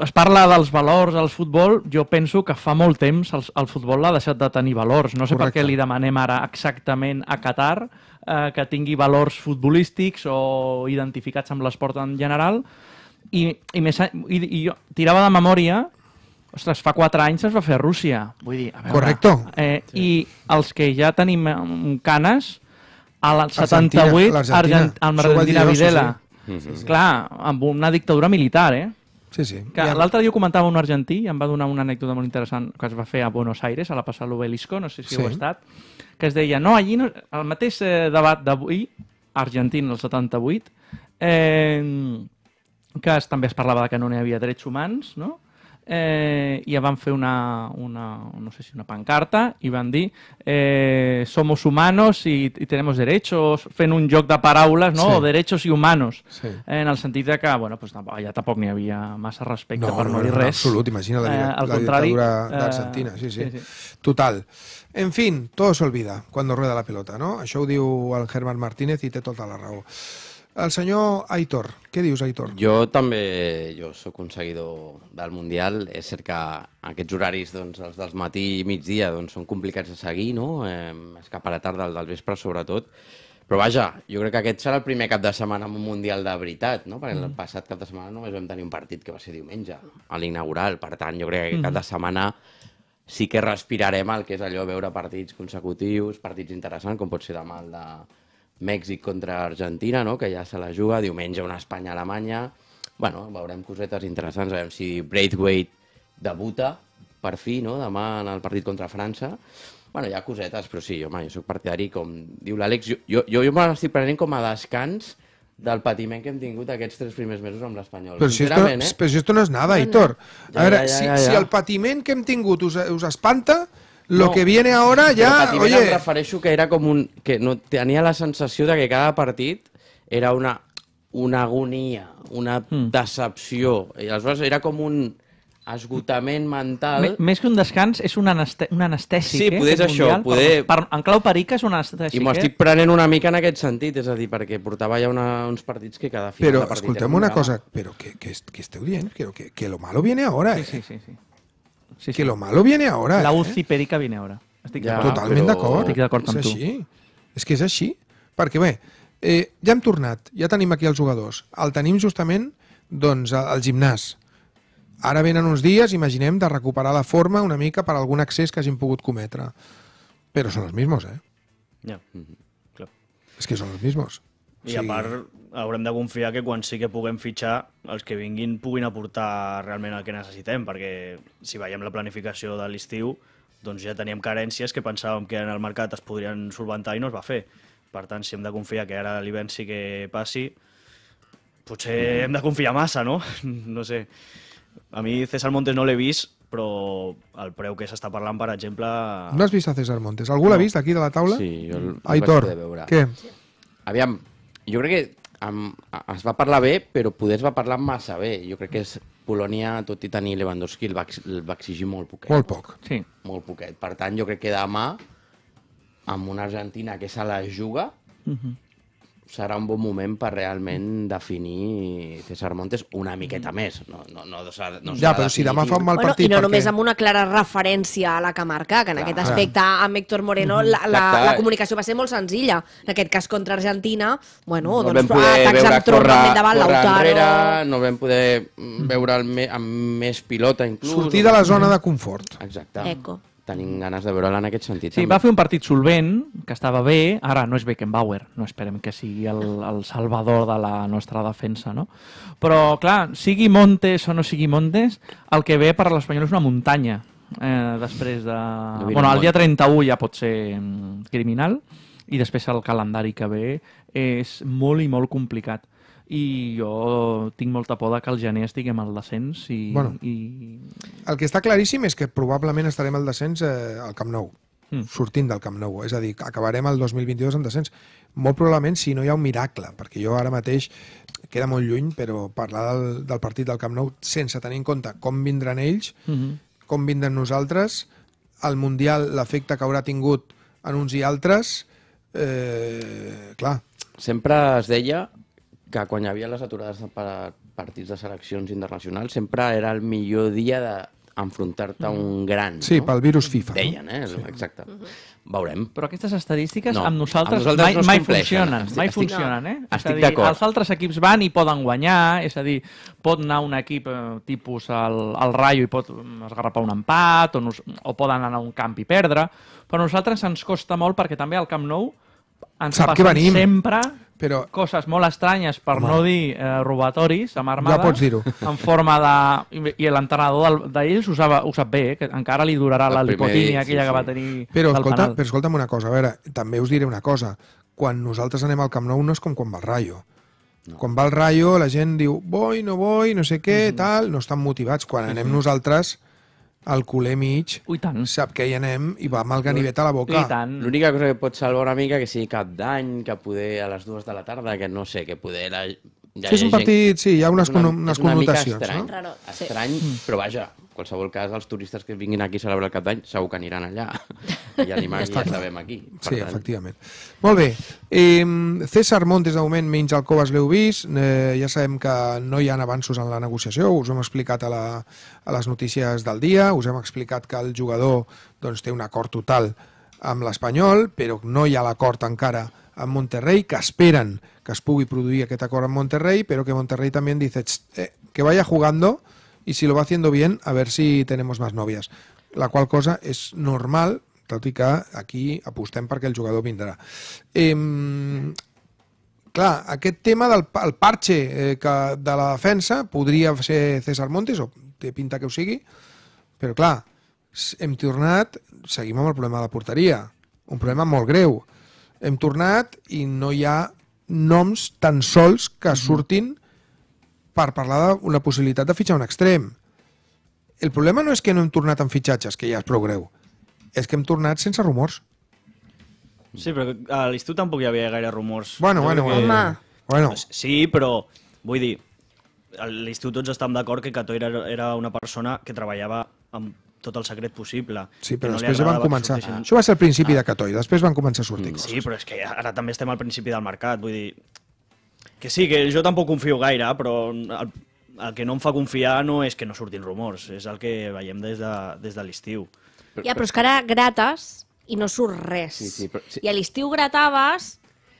es parla dels valors al futbol, jo penso que fa molt temps el, el futbol ha deixat de tenir valors. No sé Correcte. per què li demanem ara exactament a Qatar eh, que tingui valors futbolístics o identificats amb l'esport en general. I, i, més, i, i jo tirava de memòria ostres, fa 4 anys es va fer a Rússia. Vull dir, a veure, Correcto. Eh, sí. I els que ja tenim mm, canes, al 78, Argentina, Argentina, Argentina, Argentina Videla. Sí, sí. Clar, amb una dictadura militar, eh? Sí, sí. Que ja... L'altre dia ho comentava un argentí i em va donar una anècdota molt interessant que es va fer a Buenos Aires, a la passada l'Obelisco, no sé si sí. ha estat, que es deia, no, allí, no... el mateix eh, debat d'avui, Argentina, el 78, eh, que es, també es parlava de que no n'hi havia drets humans, no? eh, i ja van fer una, una, no sé si una pancarta i van dir eh, somos humanos y, y tenemos derechos, fent un joc de paraules, no? Sí. O derechos i humanos, sí. eh, en el sentit de que, bueno, pues, tampoc, ja tampoc n'hi havia massa respecte no, per no, no dir res. No, absolut, imagina la, eh, la contrari, dictadura eh, d'Argentina, sí, sí, sí, sí. Total. En fin, todo se olvida cuando rueda la pelota, ¿no? Això ho diu el Germán Martínez i té tota la raó. El senyor Aitor, què dius, Aitor? Jo també jo sóc un seguidor del Mundial. És cert que aquests horaris, doncs, els dels matí i migdia, doncs, són complicats de seguir, no? Eh, és cap a la tarda, el del vespre, sobretot. Però vaja, jo crec que aquest serà el primer cap de setmana amb un Mundial de veritat, no? Perquè mm. el passat cap de setmana només vam tenir un partit que va ser diumenge, a l'inaugural. Per tant, jo crec que aquest mm. cap de mm. setmana sí que respirarem el que és allò veure partits consecutius, partits interessants, com pot ser demà el de Mèxic contra Argentina, no? que ja se la juga, diumenge una Espanya-Alemanya... Bueno, veurem cosetes interessants, veurem si Braithwaite debuta, per fi, no? demà en el partit contra França. Bueno, hi ha cosetes, però sí, home, jo soc partidari, com diu l'Àlex, jo, jo, jo me l'estic prenent com a descans del patiment que hem tingut aquests tres primers mesos amb l'Espanyol. Però, si esto, eh? però si esto no és nada, Aitor. Ja, ja, A veure, ja, ja, ja, si, si el patiment que hem tingut us, us espanta, lo no, que viene ahora ja... Patiment, oye... em refereixo que era com un... Que no, tenia la sensació de que cada partit era una, una agonia, una mm. decepció. I aleshores era com un esgotament mental... M més que un descans, és un, anestè un anestèsic, sí, eh? poder és això, mundial. poder... Per, per, en clau perica és un anestèsic, I m'ho eh? estic prenent una mica en aquest sentit, és a dir, perquè portava ja una, uns partits que cada final... Però, escoltem una cosa, però què esteu dient? Que, que, que lo malo viene ahora, eh? Sí, sí, sí. sí. Sí, sí. Que lo malo viene ahora. La ¿eh? UCI eh? perica viene ahora. Estic ja, totalment d'acord. Estic d'acord amb és tu. Així. És que és així. Perquè bé, eh, ja hem tornat, ja tenim aquí els jugadors. El tenim justament doncs, al gimnàs. Ara venen uns dies, imaginem, de recuperar la forma una mica per algun accés que hagin pogut cometre. Però són els mismos, eh? Ja, yeah. mm -hmm. clar. És que són els mismos. I sí. a part, haurem de confiar que quan sí que puguem fitxar, els que vinguin puguin aportar realment el que necessitem, perquè si veiem la planificació de l'estiu, doncs ja teníem carències que pensàvem que en el mercat es podrien solventar i no es va fer. Per tant, si hem de confiar que ara l'hivern sí que passi, potser mm. hem de confiar massa, no? No sé. A mi César Montes no l'he vist, però el preu que s'està parlant, per exemple... No has vist a César Montes? Algú no. l'ha vist aquí de la taula? Sí, jo Aitor, veure. què? Aviam, jo crec que amb, es va parlar bé, però poder es va parlar massa bé. Jo crec que és Polònia, tot i tenir Lewandowski, el va, el va exigir molt poquet. Molt poc. Sí. Molt poquet. Per tant, jo crec que demà, amb una Argentina que se la juga, uh mhm. -huh serà un bon moment per realment definir César Montes una mhm. miqueta més. No, no, no, no, serà, no serà ja, però definitiu. si demà fa un mal bueno, partit... I no perquè... només amb una clara referència a la Camarca, que en clar, aquest aspecte clar. amb Héctor Moreno mhm. la, la, la comunicació va ser molt senzilla. En aquest cas contra Argentina, bueno, no doncs atacs amb tronament davant Lautaro... Enrere, no vam poder mhm. veure me, amb més pilota inclús... Sortir de la zona de confort. Exacte. Eco tenim ganes de veure'l en aquest sentit. Sí, també. va fer un partit solvent, que estava bé, ara no és Beckenbauer, no esperem que sigui el, el salvador de la nostra defensa, no? Però, clar, sigui Montes o no sigui Montes, el que ve per a l'Espanyol és una muntanya, eh, després de... de bueno, el dia 31 ja pot ser mm, criminal, i després el calendari que ve és molt i molt complicat i jo tinc molta por de que al gener estiguem al descens i, bueno, i... El que està claríssim és que probablement estarem al descens eh, al Camp Nou mm. sortint del Camp Nou, és a dir, acabarem el 2022 en descens, molt probablement si no hi ha un miracle, perquè jo ara mateix queda molt lluny, però parlar del, del partit del Camp Nou sense tenir en compte com vindran ells, mm -hmm. com vindran nosaltres, el Mundial, l'efecte que haurà tingut en uns i altres, eh, clar. Sempre es deia que quan hi havia les aturades per partits de seleccions internacionals sempre era el millor dia de enfrontar-te a un mm. gran. Sí, no? pel virus FIFA. Deien, eh? Sí. Exacte. Uh mm-hmm. -huh. Veurem. Però aquestes estadístiques no, amb nosaltres, amb nosaltres mai, no mai funcionen. Estic, mai funcionen, funcionen, eh? Estic d'acord. Els altres equips van i poden guanyar, és a dir, pot anar un equip eh, tipus al, al Rayo i pot mm, esgarrapar un empat, o, nos, o poden anar a un camp i perdre, però a nosaltres ens costa molt perquè també al Camp Nou ens Sap passen venim. sempre però... Coses molt estranyes, per Home. no dir eh, robatoris, amb armades. Ja pots dir En forma de... I l'entrenador d'ells ho, ho sap bé, eh, que encara li durarà la lipotínia aquella sí, sí. que va tenir però escolta, penal. Però escolta'm una cosa, a veure, també us diré una cosa. Quan nosaltres anem al Camp Nou no és com quan va el Rayo. No. Quan va el Rayo la gent diu, voy, no voy, no sé què, mm -hmm. tal, no estan motivats. Quan mhm. anem mm -hmm. nosaltres el culer mig Ui, tant. sap que hi anem i va amb el ganivet a la boca. L'única cosa que pot salvar una mica que sigui cap d'any, que poder a les dues de la tarda, que no sé, que poder... La... Ja sí, és un partit, gent... sí, hi ha unes, una, unes una connotacions. Mica estrany, no? estrany, estrany sí. Mm. però vaja, qualsevol cas, els turistes que vinguin aquí a celebrar el cap d'any segur que aniran allà. I animar ja, ja sabem aquí. sí, tant... efectivament. Molt bé. Eh, César Montes, de moment, menys el Coves l'heu vist. Eh, ja sabem que no hi ha avanços en la negociació. Us hem explicat a, la, a les notícies del dia. Us hem explicat que el jugador doncs, té un acord total amb l'Espanyol, però no hi ha l'acord encara amb Monterrey, que esperen que es pugui produir aquest acord amb Monterrey, però que Monterrey també dice eh, que vaya jugando y si lo va haciendo bien, a ver si tenemos más novias. La cual cosa és normal, tot i que aquí apostem perquè el jugador vindrà. Eh, clar, aquest tema del el parxe eh, que de la defensa podria ser César Montes, o té pinta que ho sigui, però clar, hem tornat, seguim amb el problema de la porteria, un problema molt greu. Hem tornat i no hi ha noms tan sols que mhm. surtin mm -hmm per parlar d'una possibilitat de fitxar un extrem. El problema no és que no hem tornat amb fitxatges, que ja és prou greu. És que hem tornat sense rumors. Sí, però a l'estiu tampoc hi havia gaire rumors. Bueno, bueno, bueno. Que... Home. bueno. Sí, però vull dir, a l'estiu tots estem d'acord que Cató era, era una persona que treballava amb tot el secret possible. Sí, però no després van començar... Sortissin... Això va ser el principi ah. de Cató i després van començar a sortir mm. coses. Sí, però és que ara també estem al principi del mercat, vull dir, que sí, que jo tampoc confio gaire, però el, el que no em fa confiar no és que no surtin rumors, és el que veiem des de, des de l'estiu. Ja, però és que ara grates i no surt res. Sí, sí, però, sí. I a l'estiu grataves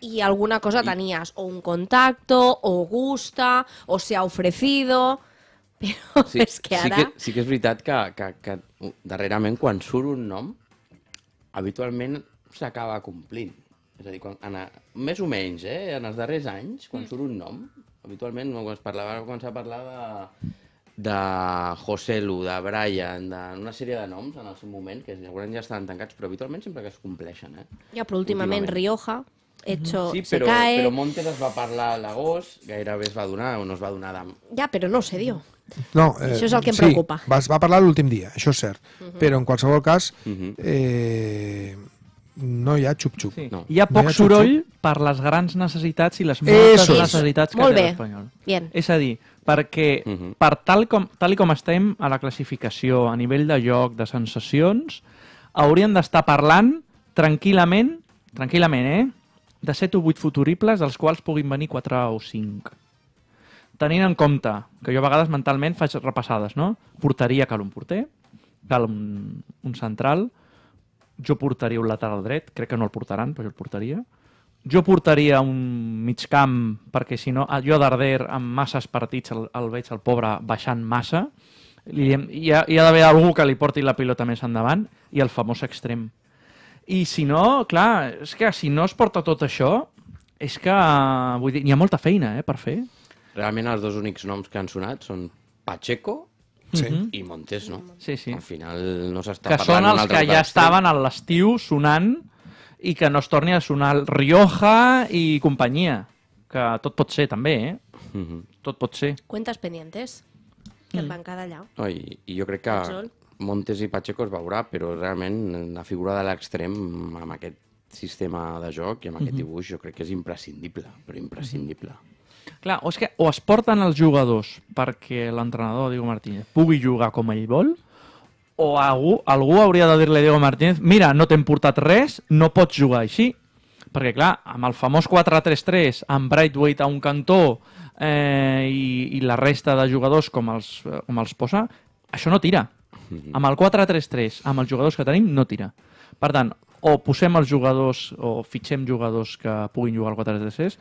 i alguna cosa tenies, o un contacto, o gusta, o se ha ofrecido... Però sí, és que ara... Sí que, sí que és veritat que, que, que darrerament quan surt un nom, habitualment s'acaba complint. És a dir, quan, a, més o menys, eh, en els darrers anys, quan mm. surt un nom, habitualment quan es parlava, quan s'ha parlat de, de Joselu, de Brian, d'una sèrie de noms en el seu moment, que segurament ja estaven tancats, però habitualment sempre que es compleixen. Eh? Ja, però últimament, últimament. Rioja, hecho, sí, però, se cae... però Montes es va parlar a l'agost, gairebé es va donar o no es va donar... d'am. Ja, però no se dio. No, eh, això és eh, el que em sí, preocupa. Va, va parlar l'últim dia, això és cert. Uh mhm. -huh. Però en qualsevol cas, uh mhm. -huh. eh, no hi ha xup-xup. Sí. No. Hi ha poc no hi ha soroll xup -xup. per les grans necessitats i les moltes Eso necessitats que Molt té l'Espanyol. És a dir, perquè uh mhm. -huh. per tal, com, tal i com estem a la classificació, a nivell de joc, de sensacions, hauríem d'estar parlant tranquil·lament, tranquil·lament, eh?, de 7 o 8 futuribles, dels quals puguin venir 4 o 5. Tenint en compte que jo a vegades mentalment faig repassades, no? Porteria cal un porter, cal un, un central, jo portaria un lateral dret, crec que no el portaran, però jo el portaria. Jo portaria un camp, perquè si no, ah, jo Darder amb masses partits el, el veig el pobre baixant massa. I hi ha, hi ha d'haver algú que li porti la pilota més endavant i el famós extrem. I si no, clar, és que si no es porta tot això, és que vull dir, n'hi ha molta feina eh, per fer. Realment els dos únics noms que han sonat són Pacheco sí. i Montes, no? Sí, sí. Al final no s'està parlant... Que són els que ja estaven a l'estiu sonant i que no es torni a sonar el Rioja i companyia. Que tot pot ser, també, eh? Mm -hmm. Tot pot ser. Cuentes pendientes, que mm. et van quedar allà. No, i, I jo crec que Montes i Pacheco es veurà, però realment la figura de l'extrem amb aquest sistema de joc i amb mm -hmm. aquest dibuix jo crec que és imprescindible, però imprescindible. Mm -hmm. Clar, o, és que, o es porten els jugadors perquè l'entrenador, Diego Martínez, pugui jugar com ell vol, o algú, algú hauria de dir-li a Diego Martínez mira, no t'hem portat res, no pots jugar així. Perquè, clar, amb el famós 4-3-3, amb Brightweight a un cantó eh, i, i la resta de jugadors com els, com els posa, això no tira. Mhm. Amb el 4-3-3, amb els jugadors que tenim, no tira. Per tant, o posem els jugadors o fitxem jugadors que puguin jugar al 4-3-3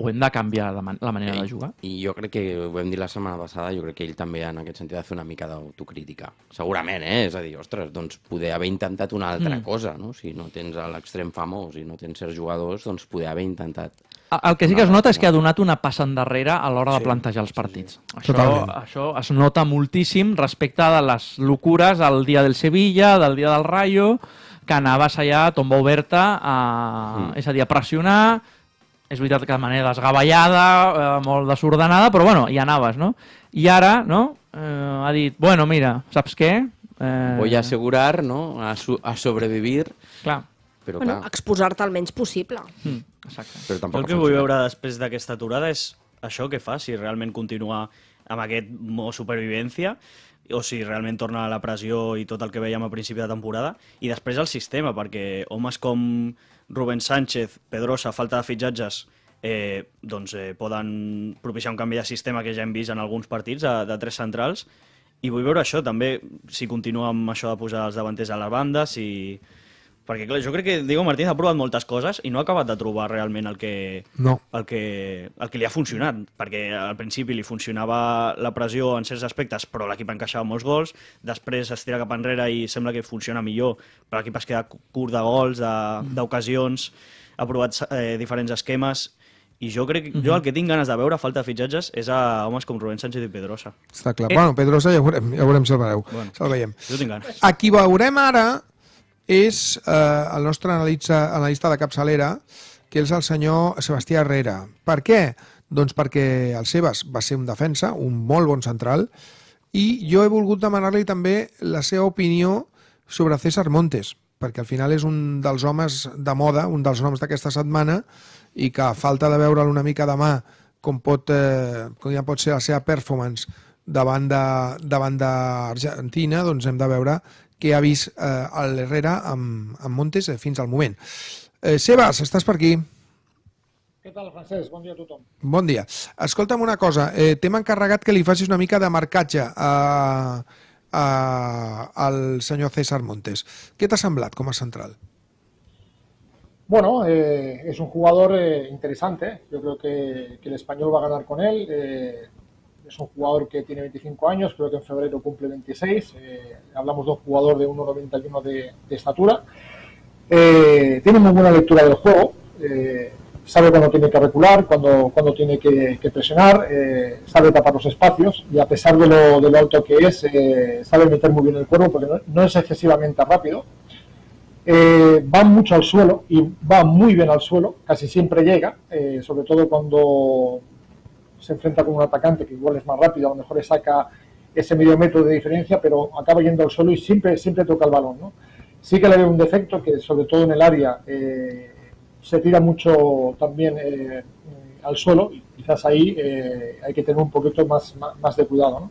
ho hem de canviar la, man la manera Ei, de jugar. I jo crec que, ho hem dit la setmana passada, jo crec que ell també en aquest sentit ha de fer una mica d'autocrítica. Segurament, eh? És a dir, ostres, doncs poder haver intentat una altra mm. cosa, no? Si no tens l'extrem famós i no tens certs jugadors, doncs poder haver intentat el que sí que es nota és que ha donat una passa endarrere a l'hora sí, de plantejar els partits. Sí, sí. Això, això es nota moltíssim respecte de les locures del dia del Sevilla, del dia del Rayo, que anaves allà a tomba oberta, a, mm. és a dir, a pressionar, és veritat que de manera desgavellada, eh, molt desordenada, però bueno, hi anaves, no? I ara, no?, eh, ha dit, bueno, mira, saps què? Eh... Voy a assegurar, no?, a, so a sobrevivir. Clar. Però, bueno, exposar-te el menys possible. Mm, exacte. Però tampoc el que vull veure després d'aquesta aturada és això que fa, si realment continua amb aquest mot supervivència, o si realment torna a la pressió i tot el que veiem a principi de temporada, i després el sistema, perquè homes com Rubén Sánchez, Pedrosa, falta de fitxatges, eh, doncs, eh, poden propiciar un canvi de sistema que ja hem vist en alguns partits de, de tres centrals. I vull veure això també, si continua amb això de posar els davanters a la banda, si, perquè, clar, jo crec que Diego Martínez ha provat moltes coses i no ha acabat de trobar realment el que, no. el que, el que li ha funcionat. Perquè al principi li funcionava la pressió en certs aspectes, però l'equip encaixava molts gols. Després es tira cap enrere i sembla que funciona millor, però l'equip es queda curt de gols, mm. d'ocasions. Ha provat eh, diferents esquemes i jo crec, jo mm-hmm. el que tinc ganes de veure falta de fitxatges és a homes com Rubén Sánchez i Pedrosa. Està clar. Eh... Bueno, Pedrosa ja veurem, ja veurem si el veureu. Bueno, si el veiem. Jo tinc ganes. Aquí veurem ara és eh, el nostre analitza, analista de capçalera, que és el senyor Sebastià Herrera. Per què? Doncs perquè el Sebas va ser un defensa, un molt bon central, i jo he volgut demanar-li també la seva opinió sobre César Montes, perquè al final és un dels homes de moda, un dels noms d'aquesta setmana, i que a falta de veure'l una mica demà com, pot, eh, com ja pot ser la seva performance davant d'Argentina, doncs hem de veure que ha vist eh, al Herrera amb, amb Montes eh, fins al moment. Eh, Sebas, estàs per aquí? Què tal, Francesc? Bon dia a tothom. Bon dia. Escolta'm una cosa, eh, t'hem encarregat que li facis una mica de marcatge a, a, al senyor César Montes. Què t'ha semblat com a central? Bueno, eh, es un jugador eh, interesante. Eh? Yo creo que, que, el español va a ganar con él. Eh, es un jugador que tiene 25 años, creo que en febrero cumple 26. Eh, hablamos de un jugador de 1,91 de, estatura. Eh, tiene muy buena lectura del juego, eh, sabe cuando tiene que recular, cuándo, cuando tiene que, presionar, sabe tapar los espacios y a pesar de lo, alto que es, sabe meter muy bien el cuerpo porque no, es excesivamente rápido. va mucho al suelo y va muy bien al suelo, casi siempre llega, sobre todo cuando se enfrenta con un atacante que igual es más rápido, a lo mejor saca ese medio metro de diferencia, pero acaba yendo al suelo y siempre, siempre toca el balón. ¿no? Sí que le veo un defecto que, sobre todo en el área, eh, se tira mucho también eh, al suelo y quizás ahí eh, hay que tener un poquito más, más, de cuidado.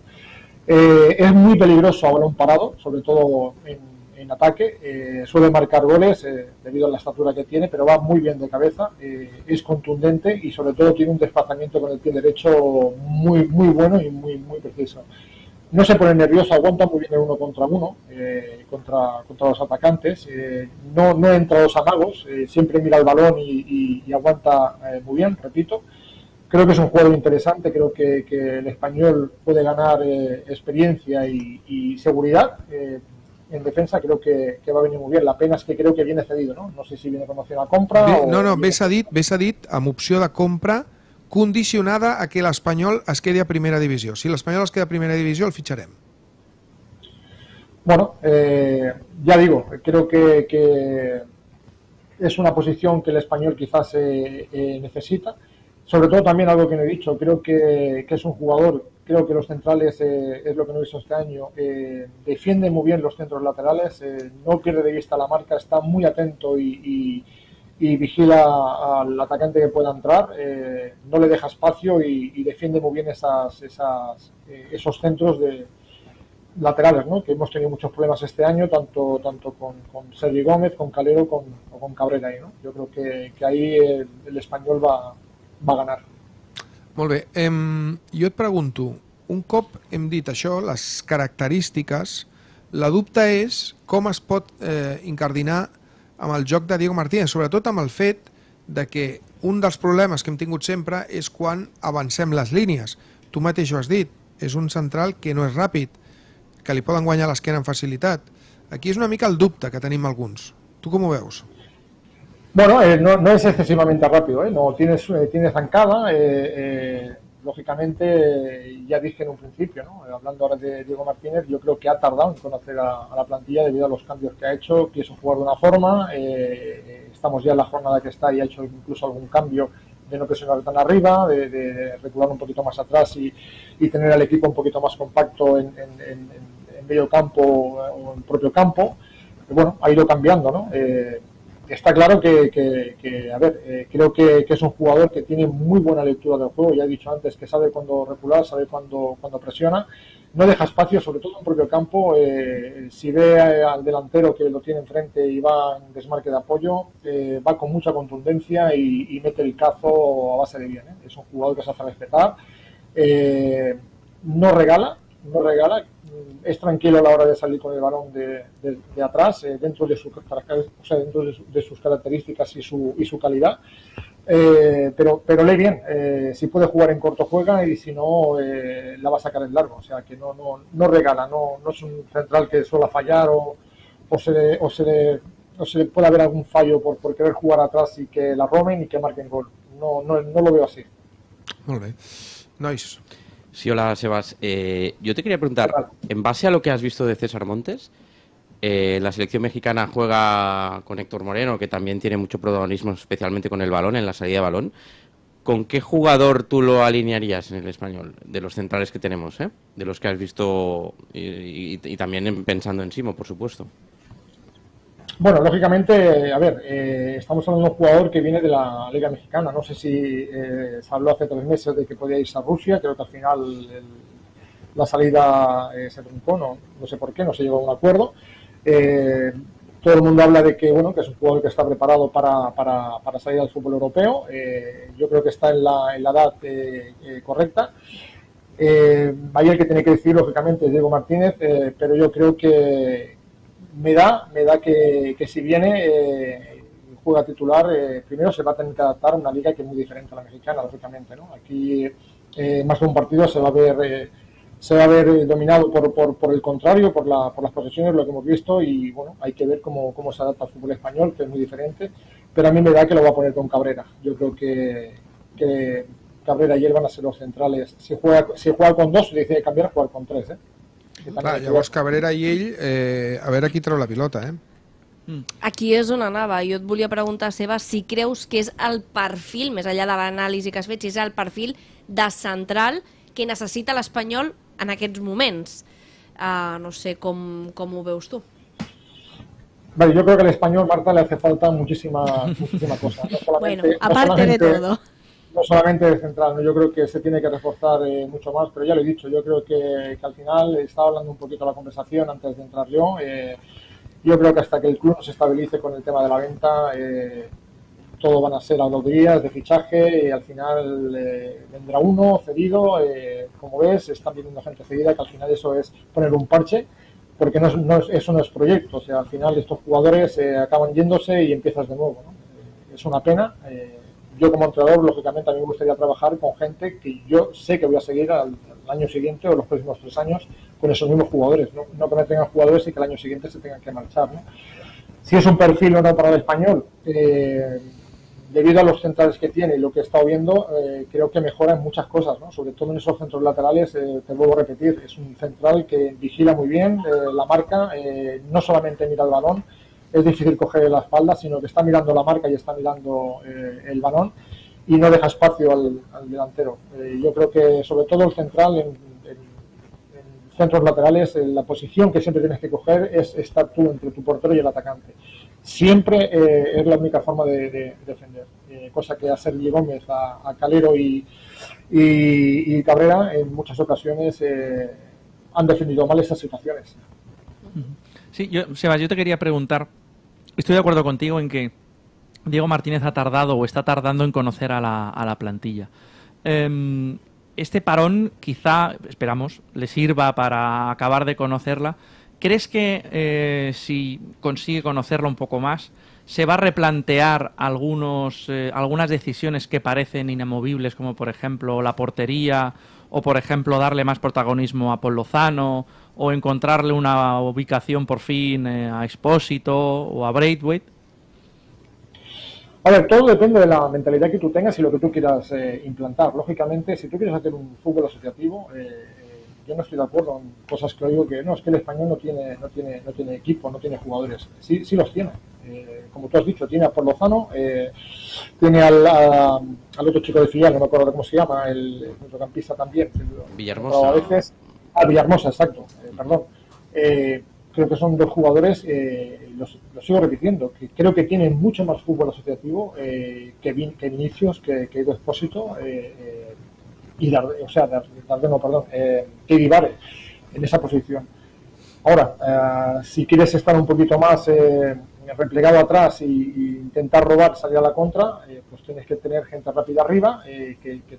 es muy peligroso a balón parado, sobre todo en en ataque, eh, suele marcar goles eh, debido a la estatura que tiene, pero va muy bien de cabeza, eh, es contundente y sobre todo tiene un desplazamiento con el pie derecho muy, muy bueno y muy, muy preciso. No se pone nervioso, aguanta muy bien el uno contra uno, contra, contra los atacantes, no, no entra a los amagos, siempre mira el balón y, aguanta muy bien, repito creo que es un juego interesante, creo que, el español puede ganar experiencia y, seguridad. en defensa creo que, que, va a venir muy bien. La pena es que creo que viene cedido, no? No sé si viene con opción a compra Bé, o... No, no, dit, ves a dit, amb opció de compra condicionada a que l'Espanyol es quedi a primera divisió. Si l'Espanyol es queda a primera divisió, el fitxarem. Bueno, eh, ya digo, creo que, que es una posición que el español quizás eh, eh, necesita. sobre todo también algo que no he dicho, creo que, es un jugador, creo que los centrales eh, es lo que no he visto este año, eh, defiende muy bien los centros laterales, eh, no pierde de vista la marca, está muy atento y, y, vigila al atacante que pueda entrar, no le deja espacio y, defiende muy bien esas, esas, esos centros de laterales, ¿no? que hemos tenido muchos problemas este año, tanto, tanto con, con Sergi Gómez, con Calero con, o con Cabrera. ¿no? Yo creo que, que ahí el español va, va ganar. Molt bé. Em, jo et pregunto, un cop hem dit això, les característiques, la dubte és com es pot eh, incardinar amb el joc de Diego Martínez, sobretot amb el fet de que un dels problemes que hem tingut sempre és quan avancem les línies. Tu mateix ho has dit, és un central que no és ràpid, que li poden guanyar l'esquena amb facilitat. Aquí és una mica el dubte que tenim alguns. Tu com ho veus? Bueno, eh, no, es excesivamente rápido, ¿eh? no tiene eh, zancada, lógicamente ya dije en un principio, hablando ahora de Diego Martínez, yo creo que ha tardado en conocer a, la plantilla debido a los cambios que ha hecho, quiso jugar de una forma, estamos ya en la jornada que está y ha hecho incluso algún cambio de no presionar tan arriba, de, de, un poquito más atrás y, tener al equipo un poquito más compacto en, en medio campo o en propio campo. Bueno, ha ido cambiando, ¿no? está claro que, a ver, eh, creo que, es un jugador que tiene muy buena lectura del juego. Ya he dicho antes que sabe cuándo recular, sabe cuándo, cuando presiona. No deja espacio, sobre todo en propio campo. Eh, si ve al delantero que lo tiene enfrente y va en desmarque de apoyo, eh, va con mucha contundencia y, mete el cazo a base de bien. Es un jugador que se hace respetar. no regala, no regala, mm, es tranquilo a la hora de salir con el balón de, atrás, eh, dentro, de dentro de, sus características y su, y su calidad. Eh, pero, pero lee bien, eh, si puede jugar en corto juega y si no, la va a sacar en largo. O sea, que no, no, no regala, no, es un central que suele fallar o, se, se, puede haber algún fallo por, querer jugar atrás y que la roben y que marquen gol. No, no, lo veo así. Muy bien. Nice. Sí, hola Sebas. Eh, yo te quería preguntar, en base a lo que has visto de César Montes, eh, la selección mexicana juega con Héctor Moreno, que también tiene mucho protagonismo, especialmente con el balón, en la salida de balón. ¿Con qué jugador tú lo alinearías en el español? De los centrales que tenemos, ¿eh? de los que has visto y, y también pensando en Simo, por supuesto. Bueno, lógicamente, a ver, eh, estamos hablando de un jugador que viene de la Liga Mexicana. No sé si eh, se habló hace tres meses de que podía irse a Rusia, creo que al final la salida eh, se truncó, no, sé por qué, no se llegó a un acuerdo. todo el mundo habla de que, bueno, que es un jugador que está preparado para, salir al fútbol europeo. yo creo que está en la, edad correcta. Eh, el que tiene que decir, lógicamente, Diego Martínez, pero yo creo que, me da, me da que, si viene eh, juega titular, eh, primero se va a tener que adaptar a una liga que es muy diferente a la mexicana, lógicamente, ¿no? Aquí eh, más que un partido se va a ver eh, se va a ver dominado por, el contrario, por, las posesiones, lo que hemos visto, y bueno, hay que ver cómo, se adapta al fútbol español, que es muy diferente, pero a mí me da que lo va a poner con Cabrera. Yo creo que, Cabrera y él van a ser los centrales. Si juega, si juega con dos, se dice cambiar, jugar con tres. ¿eh? Clar, llavors Cabrera i ell, eh, a veure qui treu la pilota, eh? Mm. Aquí és on anava. Jo et volia preguntar, Seba, si creus que és el perfil, més enllà de l'anàlisi que has fet, si és el perfil de central que necessita l'Espanyol en aquests moments. Uh, no sé com, com ho veus tu. Vale, yo creo que al español, Marta, le hace falta muchísima, muchísima cosa. No bueno, aparte no solamente... de todo. no solamente de central, ¿no? yo creo que se tiene que reforzar eh, mucho más, pero ya lo he dicho, yo creo que, que, al final estaba hablando un poquito la conversación antes de entrar yo. Eh, yo creo que hasta que el club se estabilice con el tema de la venta, eh, todo van a ser a dos días de fichaje y al final vendrá uno cedido. como ves, están viendo gente cedida, que al final eso es poner un parche porque no, eso no es proyecto. O sea, al final estos jugadores acaban yéndose y empiezas de nuevo. es una pena. Eh, yo como entrenador, lógicamente, a mí me gustaría trabajar con gente que yo sé que voy a seguir al, año siguiente o los próximos tres años con esos mismos jugadores, ¿no? no que me tengan jugadores y que el año siguiente se tengan que marchar. Si es un perfil o no para el español, eh, debido a los centrales que tiene y lo que he estado viendo, eh, creo que mejora en muchas cosas, ¿no? sobre todo en esos centros laterales, eh, te vuelvo a repetir, es un central que vigila muy bien la marca, no solamente mira el balón, es difícil coger la espalda, sino que está mirando la marca y está mirando eh, el balón y no deja espacio al, delantero. Eh, yo creo que sobre todo el central en, centros laterales, eh, la posición que siempre tienes que coger es estar tú entre tu portero y el atacante. Siempre es la única forma de, defender, cosa que a Sergio Gómez, a, Calero y, y, Cabrera en muchas ocasiones han defendido mal esas situaciones. Sí, yo, Sebas, yo te quería preguntar, estoy de acuerdo contigo en que Diego Martínez ha tardado o está tardando en conocer a la, plantilla. Em, este parón quizá, esperamos, le sirva para acabar de conocerla. ¿Crees que eh, si consigue conocerla un poco más, se va a replantear algunos, eh, algunas decisiones que parecen inamovibles, como por ejemplo la portería, o por ejemplo darle más protagonismo a Paul o encontrarle una ubicación por fin eh, a Expósito o a Braithwaite? A ver, todo depende de la mentalidad que tú tengas y lo que tú quieras eh, implantar. Lógicamente, si tú quieres hacer un fútbol asociativo, eh, yo no estoy de acuerdo con cosas que oigo que no, es que el español no tiene, no tiene, no tiene equipo, no tiene jugadores. Sí, sí los tiene. como tú has dicho, tiene a Porlozano, Lozano, tiene al, otro chico de filial, no me acuerdo cómo se llama, el, el centrocampista también. Villahermosa. A veces. A Villahermosa, exacto perdón. Eh, creo que son dos jugadores, eh, los, sigo repitiendo, que creo que tienen mucho más fútbol asociativo eh, que, Vin, que Vinicius, que, que eh, y dar, o sea, no, perdón, eh, en esa posición. Ahora, si quieres estar un poquito más replegado atrás e intentar robar, salir a la contra, pues tienes que tener gente rápida arriba, que, que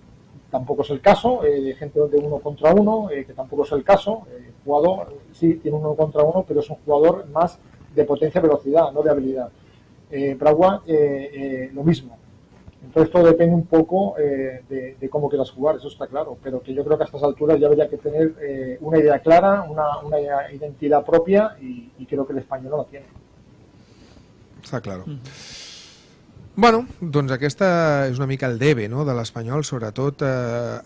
tampoco es el caso, eh, gente donde uno contra uno, eh, que tampoco es el caso, el eh, jugador sí tiene uno contra uno, pero es un jugador más de potencia velocidad, no de habilidad. Eh, Bragua, eh, lo mismo. Entonces todo depende un poco de, de, cómo quieras jugar, eso está claro, pero que yo creo que a estas alturas ya habría que tener una idea clara, una, identidad propia y, creo que el español no la tiene. Está claro. Bueno, doncs aquesta és una mica el debe no? de l'Espanyol, sobretot eh,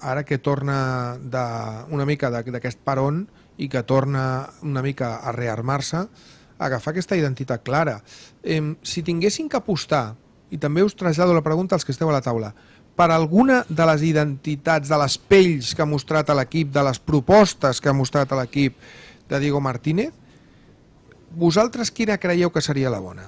ara que torna de, una mica d'aquest paron i que torna una mica a rearmar-se, agafar aquesta identitat clara. Eh, si tinguessin que apostar, i també us trasllado la pregunta als que esteu a la taula, per alguna de les identitats, de les pells que ha mostrat a l'equip, de les propostes que ha mostrat a l'equip de Diego Martínez, vosaltres quina creieu que seria la bona?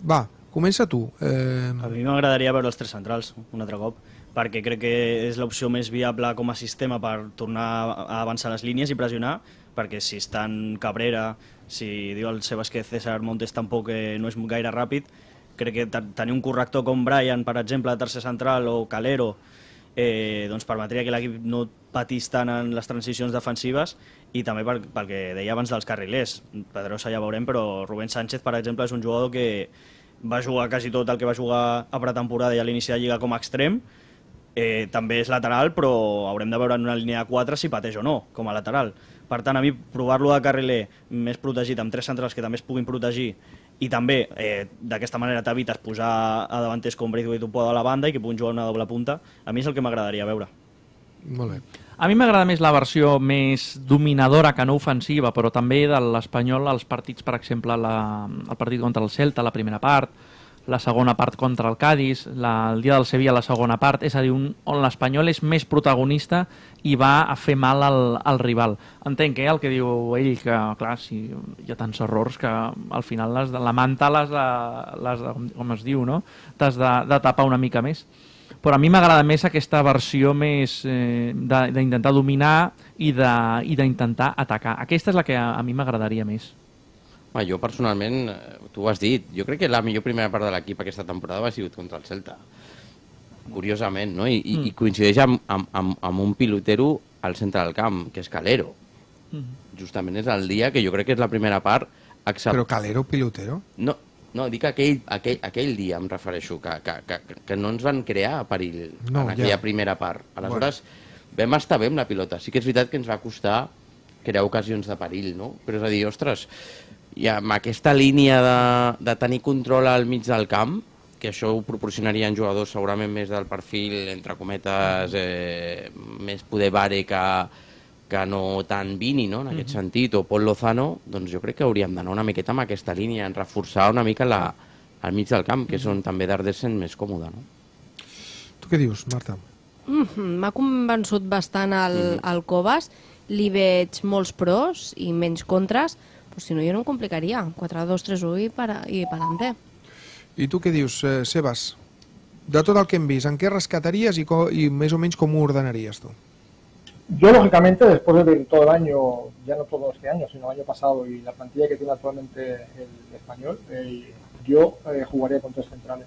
Va, Comença tu. Eh... A mi m'agradaria veure els tres centrals un altre cop, perquè crec que és l'opció més viable com a sistema per tornar a avançar les línies i pressionar, perquè si estan Cabrera, si diu el Sebas que César Montes tampoc eh, no és gaire ràpid, crec que tenir un corrector com Brian, per exemple, de tercer central o Calero, eh, doncs permetria que l'equip no patís tant en les transicions defensives i també pel, pel que deia abans dels carrilers. Pedrosa ja veurem, però Rubén Sánchez, per exemple, és un jugador que, va jugar quasi tot el que va jugar a pretemporada i a l'inici de Lliga com a extrem. Eh, també és lateral, però haurem de veure en una línia de 4 si pateix o no, com a lateral. Per tant, a mi provar-lo de carriler més protegit, amb tres centrals que també es puguin protegir, i també eh, d'aquesta manera t'evites posar a davanters com Braithwaite un poc a la banda i que puguin jugar una doble punta, a mi és el que m'agradaria veure. Molt bé. A mi m'agrada més la versió més dominadora que no ofensiva, però també de l'Espanyol als partits, per exemple, la, el partit contra el Celta, la primera part, la segona part contra el Cádiz, la, el dia del Sevilla, la segona part, és a dir, un, on l'Espanyol és més protagonista i va a fer mal al, al rival. Entenc que eh, el que diu ell, que clar, si hi ha tants errors que al final les, la manta les, les, com es diu, no? t'has de, de tapar una mica més però a mi m'agrada més aquesta versió més eh, d'intentar dominar i d'intentar atacar. Aquesta és la que a, a mi m'agradaria més. Ma, jo personalment, eh, tu ho has dit, jo crec que la millor primera part de l'equip aquesta temporada ha sigut contra el Celta. Curiosament, no? I, mm. i coincideix amb, amb, amb, amb un pilotero al centre del camp, que és Calero. Mm. Justament és el dia que jo crec que és la primera part Except... Però Calero pilotero? No, no, dic aquell, aquell, aquell dia, em refereixo, que, que, que, que no ens van crear perill no, en aquella ja. primera part. Aleshores, bueno. vam estar bé amb la pilota. Sí que és veritat que ens va costar crear ocasions de perill, no? Però és a dir, ostres, i amb aquesta línia de, de tenir control al mig del camp, que això ho proporcionarien jugadors segurament més del perfil, entre cometes, eh, més poder bare que, que no tan Vini, no? en aquest mm -hmm. sentit, o Pol Lozano, doncs jo crec que hauríem d'anar una miqueta amb aquesta línia, en reforçar una mica la, al mig del camp, que és on mhm. també Dardesen més còmode. No? Tu què dius, Marta? Mhm, m'ha mm -hmm. convençut bastant el, mm -hmm. el Coves, li veig molts pros i menys contres, però si no jo no em complicaria, 4-2-3-1 i per, i per ante. I tu què dius, eh, Sebas? De tot el que hem vist, en què rescataries i, i més o menys com ho ordenaries tu? Yo, lógicamente, después de todo el año, ya no todo este año, sino el año pasado, y la plantilla que tiene actualmente el español, eh, yo eh, jugaría con tres centrales.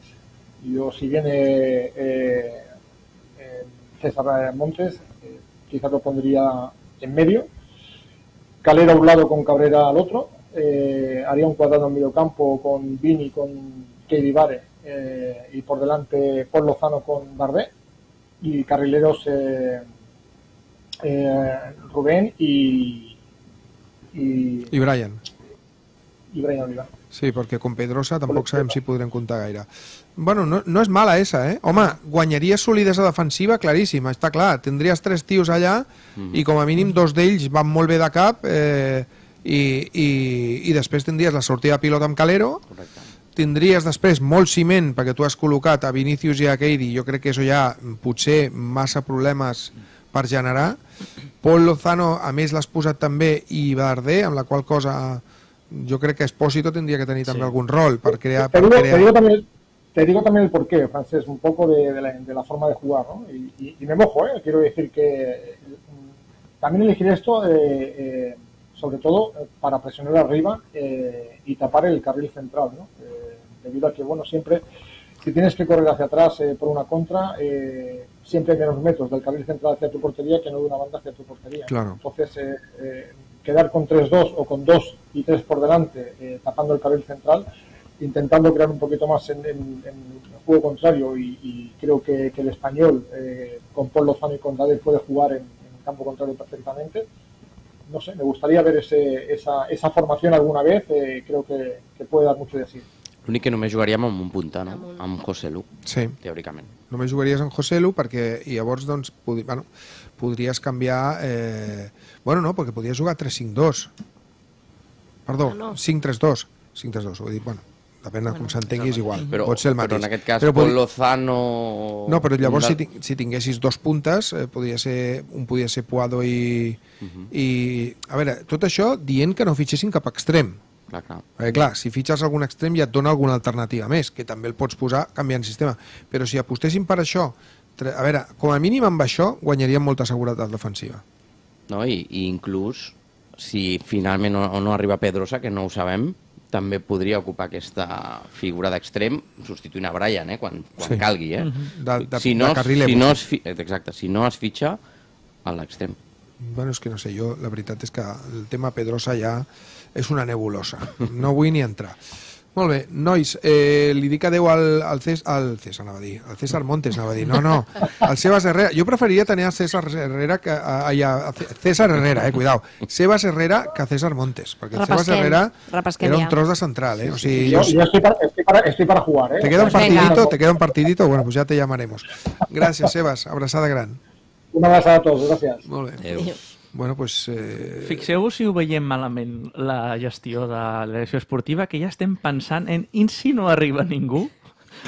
Yo, si viene eh, César Montes, quizás lo pondría en medio. Calera a un lado con Cabrera al otro. haría un cuadrado en medio campo con Vini, con Katie Vare y por delante por Lozano con Bardet. Y carrileros eh, Rubén i, i... I Brian. I Brian Oliva. Sí, perquè com Pedrosa tampoc sabem si podrem comptar gaire. Bueno, no, no és mala esa, eh? Home, guanyaries solidesa defensiva claríssima, està clar. Tindries tres tios allà mm -hmm. i com a mínim dos d'ells van molt bé de cap eh, i, i, i després tindries la sortida de pilota amb Calero. Correcte tindries després molt ciment perquè tu has col·locat a Vinicius i a Keidi jo crec que això ja mm, potser massa problemes per generar Paul Lozano, a es la posat también y barde en la cual cosa yo creo que Espósito tendría que tener también algún rol para crear... Te digo, Te, también, el porqué, Francés, un poco de, la, forma de jugar, ¿no? Y, me mojo, ¿eh? Quiero decir que mm, también elegir esto, eh, eh, sobre todo eh, para presionar arriba y tapar el carril central, ¿no? debido a que, bueno, siempre si tienes que correr hacia atrás eh, por una contra, eh, siempre hay menos metros del carril central hacia tu portería que no de una banda hacia tu portería. Entonces, eh, quedar con 3-2 o con 2 y 3 por delante, tapando el carril central, intentando crear un poquito más en, el juego contrario y, creo que, el español con Paul Lozano y con Dade puede jugar en, en, campo contrario perfectamente. No sé, me gustaría ver esa, formación alguna vez, creo que, que puede dar mucho de sí. L'únic que només jugaríem amb un punta, no? Amb, un... José Lu, sí. teòricament. Només jugaries amb José Lu perquè llavors doncs, pod bueno, podries canviar... Eh... Bueno, no, perquè podries jugar 3-5-2. Perdó, ah, no, no. 5-3-2. 5-3-2, vull dir, bueno, depèn de bueno, com s'entenguis, igual. Però, Pot ser el mateix. Però en aquest cas, però pod... Lozano... No, però llavors si, si tinguessis dos puntes, eh, podria ser, un podia ser Puado i, uh -huh. i... A veure, tot això dient que no fitxessin cap extrem Clar, clar. Perquè, clar, si fitxes algun extrem ja et dona alguna alternativa més, que també el pots posar canviant sistema. Però si apostéssim per això, a veure, com a mínim amb això guanyaríem molta seguretat defensiva. No, i, i inclús si finalment no, no arriba Pedrosa, que no ho sabem, també podria ocupar aquesta figura d'extrem substituint a Brian, eh, quan, quan sí. calgui. Eh? Mhm. de, de, si no, de si no es, exacte, si no es fitxa, a l'extrem. Bueno, és que no sé, jo la veritat és que el tema Pedrosa ja és una nebulosa. No vull ni entrar. Molt bé, nois, eh, li dic adeu al, al, Cés, al César, anava a dir, al César Montes, anava a dir, no, no, al Sebas Herrera. Jo preferiria tenir a César Herrera que a, a, a César Herrera, eh, cuidao. Sebas Herrera que a César Montes, perquè el Sebas Herrera era un tros de central, eh. O sigui, yo, yo estoy, para, estoy, para, estoy, para, jugar, eh. Te queda un partidito, te queda un partidito, bueno, pues ya te llamaremos. Gracias, Sebas, abrazada gran. Una abraçada a tots, gràcies. Molt bé. Adéu. Bueno, pues, eh... Fixeu-vos si ho veiem malament, la gestió de l'elecció esportiva, que ja estem pensant en i si no arriba ningú?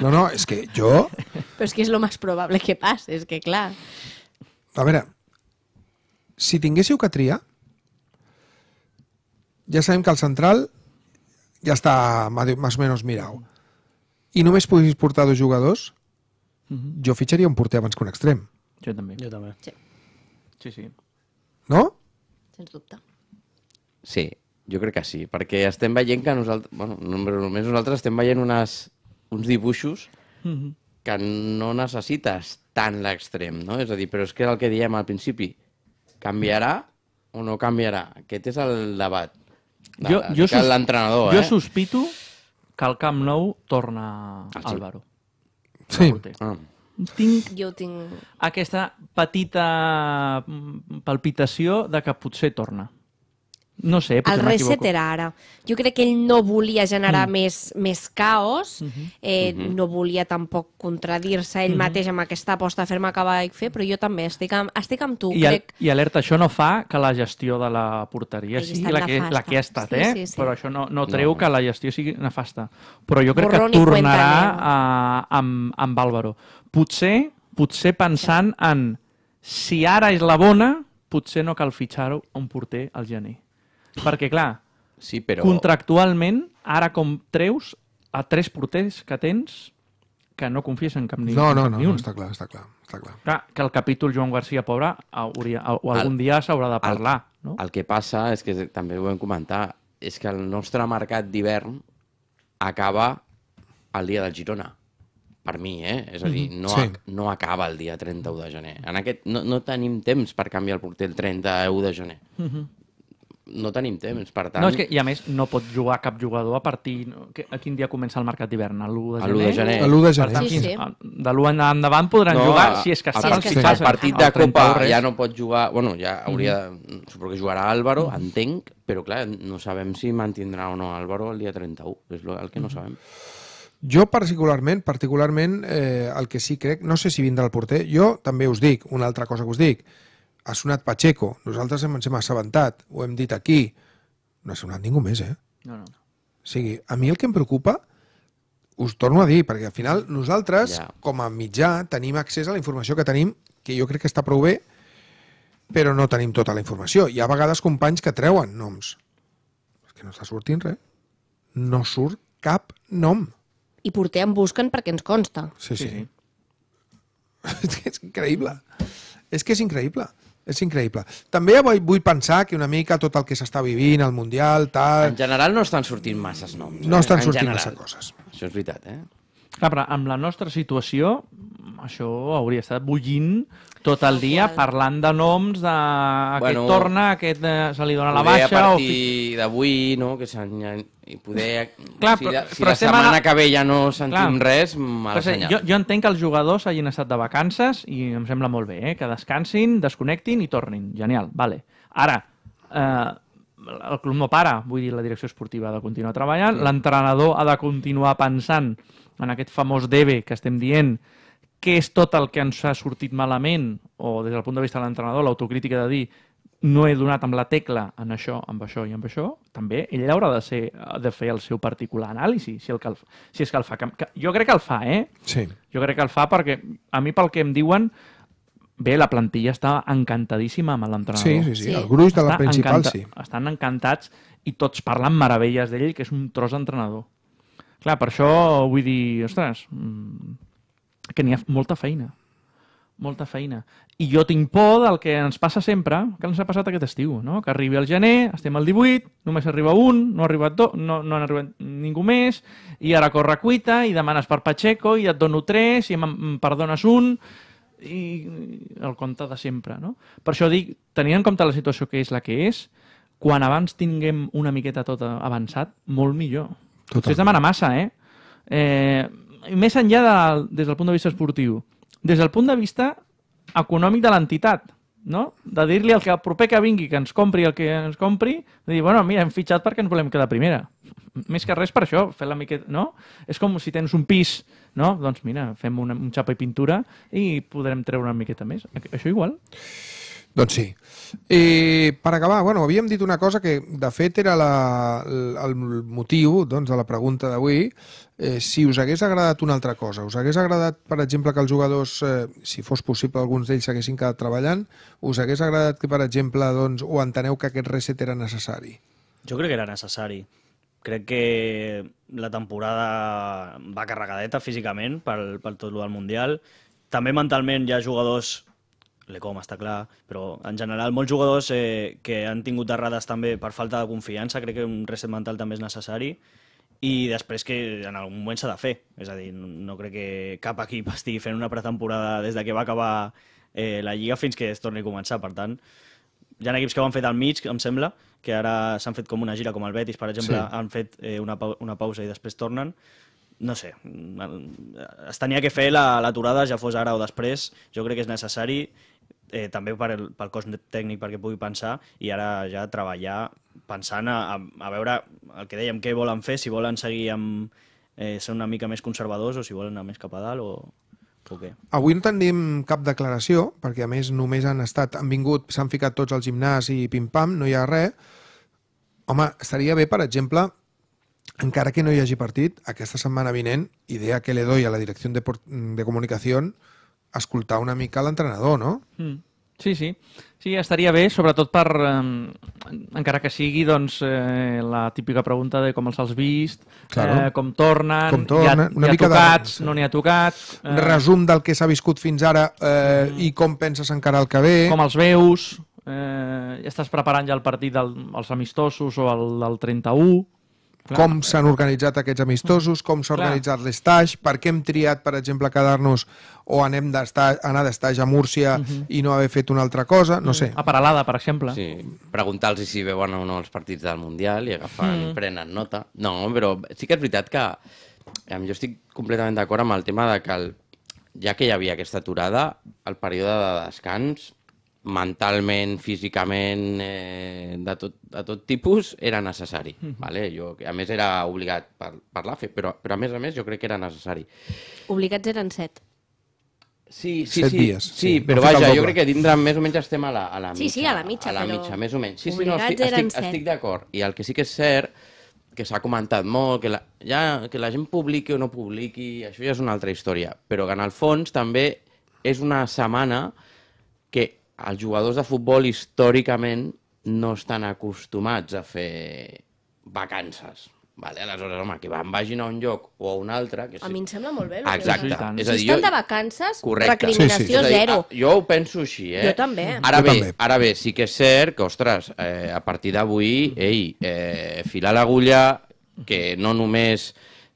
No, no, és que jo... Però és que és el més probable que passi, és que clar... A veure, si tinguéssiu que triar, ja sabem que el central ja està més o menys mirau. I només puguis portar dos jugadors, mhm. jo fitxaria un porter abans que un extrem. Jo també. Jo també. Sí. Sí, sí. No? Sens dubte. Sí, jo crec que sí, perquè estem veient que nosaltres, bueno, només nosaltres estem veient unes, uns dibuixos mm -hmm. que no necessites tant l'extrem, no? És a dir, però és que el que diem al principi, canviarà o no canviarà? Aquest és el debat. De, jo, jo, sus... eh? jo eh? sospito que el Camp Nou torna Álvaro. Sí. Ah tinc jo tinc... aquesta petita mm, palpitació de que potser torna. No sé, potser El reset era ara. Jo crec que ell no volia generar mm. més, més caos, mm -hmm. eh, mm -hmm. no volia tampoc contradir-se ell mm -hmm. mateix amb aquesta aposta ferma que va fer, però jo també estic amb, estic amb tu. I, crec... I alerta, això no fa que la gestió de la porteria sigui la, que, la que ha estat, sí, eh? Sí, sí. Però això no, no treu no. que la gestió sigui nefasta. Però jo crec Borrón que tornarà a, amb, amb Álvaro. Potser, potser pensant sí. en si ara és la bona, potser no cal fitxar-ho un porter al gener. Perquè, clar, sí, però... contractualment, ara com treus a tres porters que tens que no confies en cap ni, no, no, no, ni un. No, està clar, està clar. Està clar. clar que el capítol Joan Garcia pobre, hauria, o algun el, dia s'haurà de parlar. El, no? el que passa és que, també ho vam comentar, és que el nostre mercat d'hivern acaba el dia del Girona. Per mi, eh? És a dir, mm-hmm. no, sí. a, no acaba el dia 31 de gener. En aquest, no, no tenim temps per canviar el porter el 31 de gener. Uh mm-hmm. -huh no tenim temps, per tant... No, és que, i a més, no pot jugar cap jugador a partir... A quin dia comença el mercat d'hivern? A l'1 de, de gener? A l'1 de gener. Tant, sí, sí. Ah, de l'1 endavant podran no, jugar, si és que estan el, Sí. El partit de Copa ja no pot jugar... Bueno, ja hauria... Mm -hmm. Suposo que jugarà Álvaro, mm -hmm. entenc, però clar, no sabem si mantindrà o no Álvaro el dia 31. És el que no sabem. Jo particularment, particularment, eh, el que sí crec, no sé si vindrà el porter, jo també us dic una altra cosa que us dic, ha sonat Pacheco, nosaltres ens hem assabentat, ho hem dit aquí, no ha sonat ningú més, eh? No, no. O sigui, a mi el que em preocupa, us torno a dir, perquè al final nosaltres, yeah. com a mitjà, tenim accés a la informació que tenim, que jo crec que està prou bé, però no tenim tota la informació. Hi ha a vegades companys que treuen noms. És que no està sortint res. No surt cap nom. I porter en busquen perquè ens consta. Sí, sí. sí, sí. és increïble. És que és increïble. És increïble. També vull pensar que una mica tot el que s'està vivint, el Mundial, tal... En general no estan sortint masses noms. No eh, estan en sortint general. massa coses. Això és veritat, eh? Clar, però amb la nostra situació, això hauria estat bullint tot el dia parlant de noms, de bueno, aquest torna, aquest eh, se li dona la baixa... a partir o... d'avui, no?, que s'han i poder... Clar, si, però, si però la setmana ara... que ve ja no sentim Clar, res, mal senyal. Jo, jo entenc que els jugadors hagin estat de vacances i em sembla molt bé, eh? que descansin, desconnectin i tornin. Genial, vale. Ara, eh, el club no para, vull dir, la direcció esportiva ha de continuar treballant, sí. l'entrenador ha de continuar pensant en aquest famós debe que estem dient, què és tot el que ens ha sortit malament, o des del punt de vista de l'entrenador, l'autocrítica de dir no he donat amb la tecla en això, amb això i amb això, també ell haurà de, ser, de fer el seu particular anàlisi, si, el que el, si és que el fa. Que, que, jo crec que el fa, eh? Sí. Jo crec que el fa perquè, a mi pel que em diuen, bé, la plantilla està encantadíssima amb l'entrenador. Sí, sí, sí, sí, el gruix de la està principal, encanta, sí. Estan encantats i tots parlen meravelles d'ell, que és un tros d'entrenador. Clar, per això vull dir, ostres, mm, que n'hi ha molta feina molta feina. I jo tinc por del que ens passa sempre, que ens ha passat aquest estiu, no? que arribi el gener, estem al 18, només arriba un, no, ha arribat do, no, no han arribat ningú més, i ara corre cuita, i demanes per Pacheco, i et dono tres, i em perdones un, i el compte de sempre. No? Per això dic, tenint en compte la situació que és la que és, quan abans tinguem una miqueta tot avançat, molt millor. Totalment. Si es demana massa, eh? eh més enllà de, des del punt de vista esportiu, des del punt de vista econòmic de l'entitat, no? De dir-li al que el proper que vingui, que ens compri el que ens compri, de dir, bueno, mira, hem fitxat perquè ens volem quedar primera. Més que res per això, fer la miqueta, no? És com si tens un pis, no? Doncs mira, fem una, un xapa i pintura i podrem treure una miqueta més. Això igual. Doncs sí. Eh, per acabar, bueno, havíem dit una cosa que de fet era la, el motiu doncs, de la pregunta d'avui. Eh, si us hagués agradat una altra cosa, us hagués agradat, per exemple, que els jugadors, eh, si fos possible, alguns d'ells s'haguessin quedat treballant, us hagués agradat que, per exemple, doncs, ho enteneu que aquest reset era necessari? Jo crec que era necessari. Crec que la temporada va carregadeta físicament pel, pel tot el Mundial. També mentalment hi ha jugadors l'Ecom està clar, però en general molts jugadors eh, que han tingut derrades també per falta de confiança, crec que un reset mental també és necessari, i després que en algun moment s'ha de fer, és a dir, no crec que cap equip estigui fent una pretemporada des de que va acabar eh, la Lliga fins que es torni a començar, per tant, hi ha equips que ho han fet al mig, em sembla, que ara s'han fet com una gira, com el Betis, per exemple, sí. han fet eh, una, pa una pausa i després tornen, no sé, es tenia que fer l'aturada, la, ja fos ara o després, jo crec que és necessari, eh, també per el, pel cos tècnic perquè pugui pensar, i ara ja treballar pensant a, a, a veure el que dèiem, què volen fer, si volen seguir amb, eh, ser una mica més conservadors o si volen anar més cap a dalt o, o què? Avui no tenim cap declaració, perquè a més només han estat, han vingut, s'han ficat tots al gimnàs i pim-pam, no hi ha res. Home, estaria bé, per exemple, encara que no hi hagi partit, aquesta setmana vinent, idea que le doy a la direcció de, de comunicació, escoltar una mica l'entrenador, no? Mm. Sí, sí. Sí, estaria bé, sobretot per, eh, encara que sigui, doncs, eh, la típica pregunta de com els has vist, claro. eh, com tornen, com tornen ha, una ha tocats, de... no n'hi ha tocats... Eh... Resum del que s'ha viscut fins ara eh, mm. i com penses encara el que ve... Com els veus... Eh, estàs preparant ja el partit dels amistosos o el del 31 Clar, com s'han organitzat aquests amistosos, com s'ha organitzat l'estaix, per què hem triat, per exemple, quedar-nos o anem anar d'estaix a Múrcia uh mhm. -huh. i no haver fet una altra cosa, no sé. A Paralada, per exemple. Sí, preguntar-los si veuen o no els partits del Mundial i agafen, mm. prenen nota. No, però sí que és veritat que jo estic completament d'acord amb el tema de que el, ja que hi havia aquesta aturada, el període de descans mentalment, físicament, eh, de, tot, de tot tipus, era necessari. Mm. Vale? Jo, a més, era obligat per, per l'AFE, però, però a més a més jo crec que era necessari. Obligats eren set. Sí, sí, set sí, dies. Sí, sí, però vaja, jo crec que dintre més o menys estem a la, a la mitja. Sí, sí, a la mitja, a la però... mitja, més o menys. Sí, sí, no, estic, estic, estic d'acord. I el que sí que és cert, que s'ha comentat molt, que la, ja, que la gent publiqui o no publiqui, això ja és una altra història, però que en el fons també és una setmana que els jugadors de futbol històricament no estan acostumats a fer vacances. Vale, aleshores, home, que van, vagin a un lloc o a un altre... Que sí. A mi em sembla molt bé. Exacte. Que sí, és a dir, si estan de vacances, correcte. recriminació sí, sí. Dir, zero. A, ah, jo ho penso així, eh? Jo també. Ara jo bé, també. ara bé, sí que és cert que, ostres, eh, a partir d'avui, ei, eh, filar l'agulla, que no només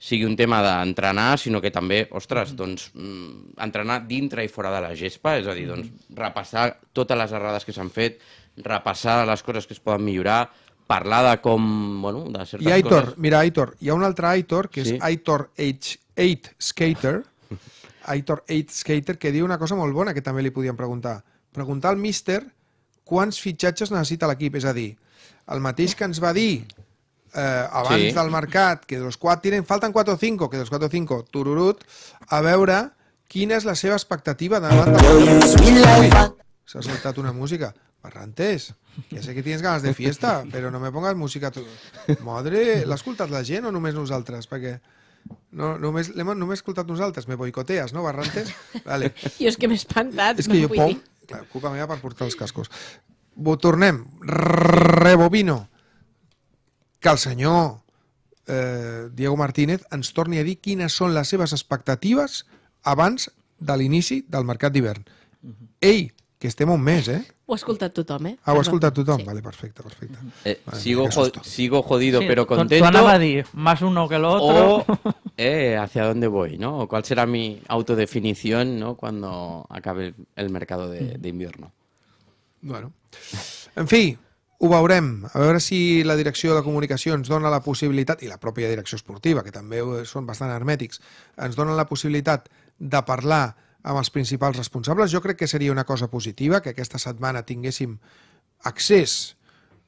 sigui un tema d'entrenar, sinó que també, ostres, mm. doncs, mm, entrenar dintre i fora de la gespa, és a dir, doncs, mm-hmm. repassar totes les errades que s'han fet, repassar les coses que es poden millorar, parlar de com, bueno, de certes I Aitor, coses... mira, Aitor, hi ha un altre Aitor, que sí. és Aitor H, 8 Skater, Aitor 8 Skater, que diu una cosa molt bona que també li podíem preguntar. Preguntar al míster quants fitxatges necessita l'equip, és a dir, el mateix que ens va dir eh, abans sí. del mercat, que dels 4 tiren, falten 4 o 5, que dels 4 o 5, tururut, a veure quina és la seva expectativa davant del S'ha soltat una música. Barrantes, ja sé que tens ganes de fiesta, però no me pongas música tu. Madre, l'ha escoltat la gent o només nosaltres? Perquè... No, només, l'hem només escoltat nosaltres, me boicotees, no, Barrantes? Vale. Jo és que m'he espantat. És que no jo, pom, clar, culpa meva per portar els cascos. Tornem. Rebobino que el senyor eh, Diego Martínez ens torni a dir quines són les seves expectatives abans de l'inici del mercat d'hivern. Uh mhm. -huh. Ei, que estem un mes, eh? Ho ha escoltat tothom, eh? Ah, ho ha escoltat tothom? Sí. Vale, perfecte, perfecte. Uh -huh. eh, vale, sigo, jo sigo jodido, sí, pero contento. anava a dir, más uno que el otro. O, eh, hacia dónde voy, ¿no? O cuál será mi autodefinición, ¿no? Cuando acabe el, mercado de, de invierno. Bueno. En fi, ho veurem, a veure si la direcció de comunicació ens dona la possibilitat, i la pròpia direcció esportiva, que també són bastant hermètics, ens dona la possibilitat de parlar amb els principals responsables. Jo crec que seria una cosa positiva que aquesta setmana tinguéssim accés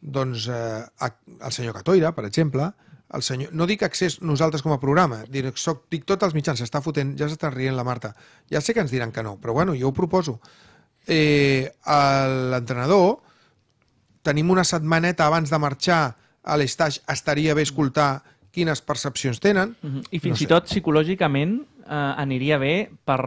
doncs, eh, al senyor Catoira, per exemple, el senyor... No dic accés nosaltres com a programa, dic, soc, dic tot els mitjans, s'està fotent, ja s'està rient la Marta. Ja sé que ens diran que no, però bueno, jo ho proposo. Eh, L'entrenador tenim una setmaneta abans de marxar a l'estatge, estaria bé escoltar quines percepcions tenen. Mm -hmm. I fins no sé. i tot psicològicament eh, aniria bé per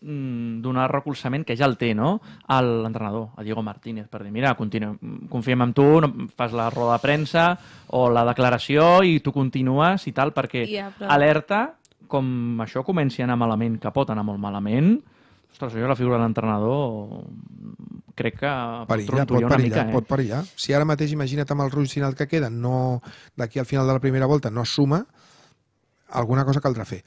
mm, donar recolzament, que ja el té, no?, a l'entrenador, a Diego Martínez, per dir, mira, continu, confiem en tu, no, fas la roda de premsa o la declaració i tu continues i tal, perquè yeah, però... alerta, com això comenci a anar malament, que pot anar molt malament, Ostres, jo la figura d'entrenador crec que perilla, pot, pot perillar, mica, eh? pot perillar. Si ara mateix imagina't amb el rull final que queda, no, d'aquí al final de la primera volta no suma, alguna cosa caldrà fer.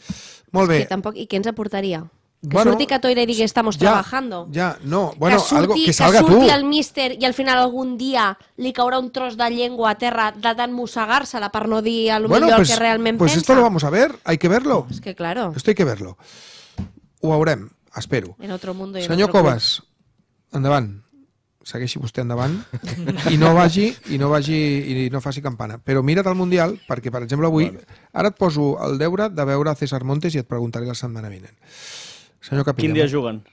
Molt bé. És que tampoc, I què ens aportaria? Que bueno, surti Catoira i digui estamos ja, trabajando. Ja, no, bueno, que surti, algo, que salga que surti tu. el míster i al final algun dia li caurà un tros de llengua a terra de tant mossegar-se-la per no dir a lo bueno, millor pues, el que realment pues pensa. Pues esto lo vamos a ver, hay que verlo. Es que claro. Esto hay que verlo. Ho veurem espero. En otro mundo y Senyor otro Coves, club. endavant. Segueixi vostè endavant i no vagi i no vagi i no faci campana. Però mira't al Mundial, perquè, per exemple, avui... Vale. Ara et poso el deure de veure César Montes i et preguntaré la setmana vinent. Senyor Capilla... Quin dia juguen?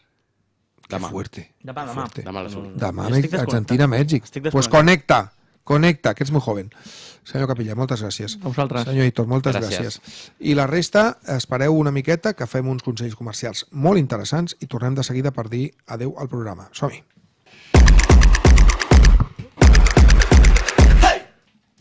Demà. Que fuerte. Demà, demà. Fuerte. Demà, demà. demà argentina demà, demà, connecta. Connecta, que ets molt joven. Senyor Capilla, moltes gràcies. A vosaltres. Senyor Hitor, moltes gràcies. gràcies. I la resta, espereu una miqueta que fem uns consells comercials molt interessants i tornem de seguida per dir adeu al programa. Som-hi.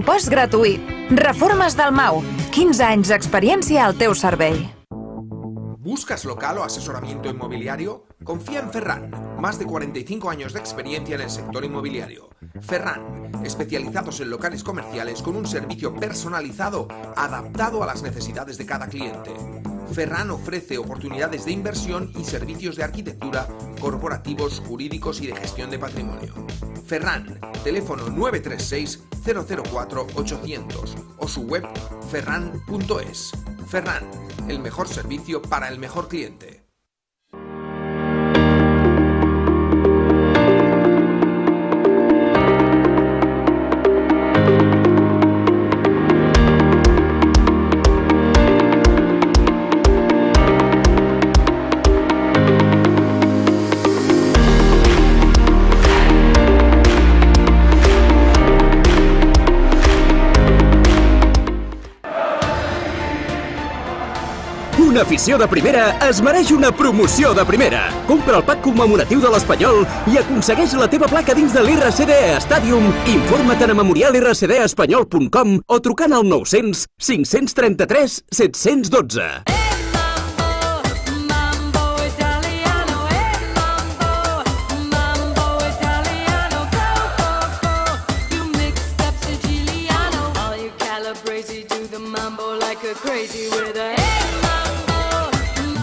pressupost gratuït. Reformes del MAU. 15 anys experiencia al teu ¿Buscas local o asesoramiento inmobiliario? Confía en Ferran, más de 45 años de experiencia en el sector inmobiliario. Ferran, especializados en locales comerciales con un servicio personalizado adaptado a las necesidades de cada cliente. Ferran ofrece oportunidades de inversión y servicios de arquitectura, corporativos, jurídicos y de gestión de patrimonio. Ferran, teléfono 936-004-800 o su web ferran.es. Ferran, el mejor servicio para el mejor cliente. Una afició de primera es mereix una promoció de primera. Compra el pack commemoratiu de l'Espanyol i aconsegueix la teva placa dins de l'RCDE Stadium. Informa't a memorialrcdespanyol.com o trucant al 900 533 712. Eh! crazy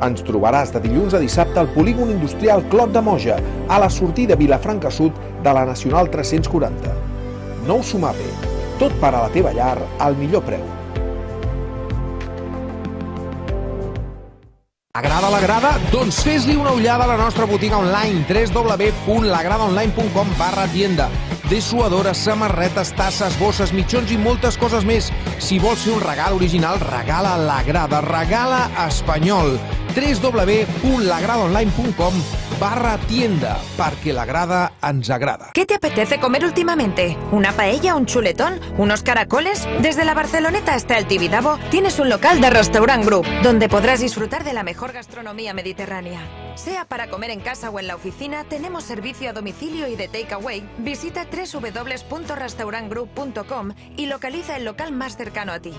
ens trobaràs de dilluns a dissabte al polígon industrial Clot de Moja, a la sortida Vilafranca Sud de la Nacional 340. Nou Sumape, tot per a la teva llar al millor preu. Agrada la grada? Doncs fes-li una ullada a la nostra botiga online www.lagradaonline.com barra tienda dessuadores, samarretes, tasses, bosses, mitjons i moltes coses més. Si vols fer un regal original, regala la grada, regala espanyol. www.lagradaonline.com barra tienda, parque la grada ens ¿Qué te apetece comer últimamente? ¿Una paella, un chuletón, unos caracoles? Desde la Barceloneta hasta el Tibidabo tienes un local de Restaurant Group, donde podrás disfrutar de la mejor gastronomía mediterránea. Sea para comer en casa o en la oficina, tenemos servicio a domicilio y de takeaway. Visita www.restaurantgroup.com y localiza el local más cercano a ti.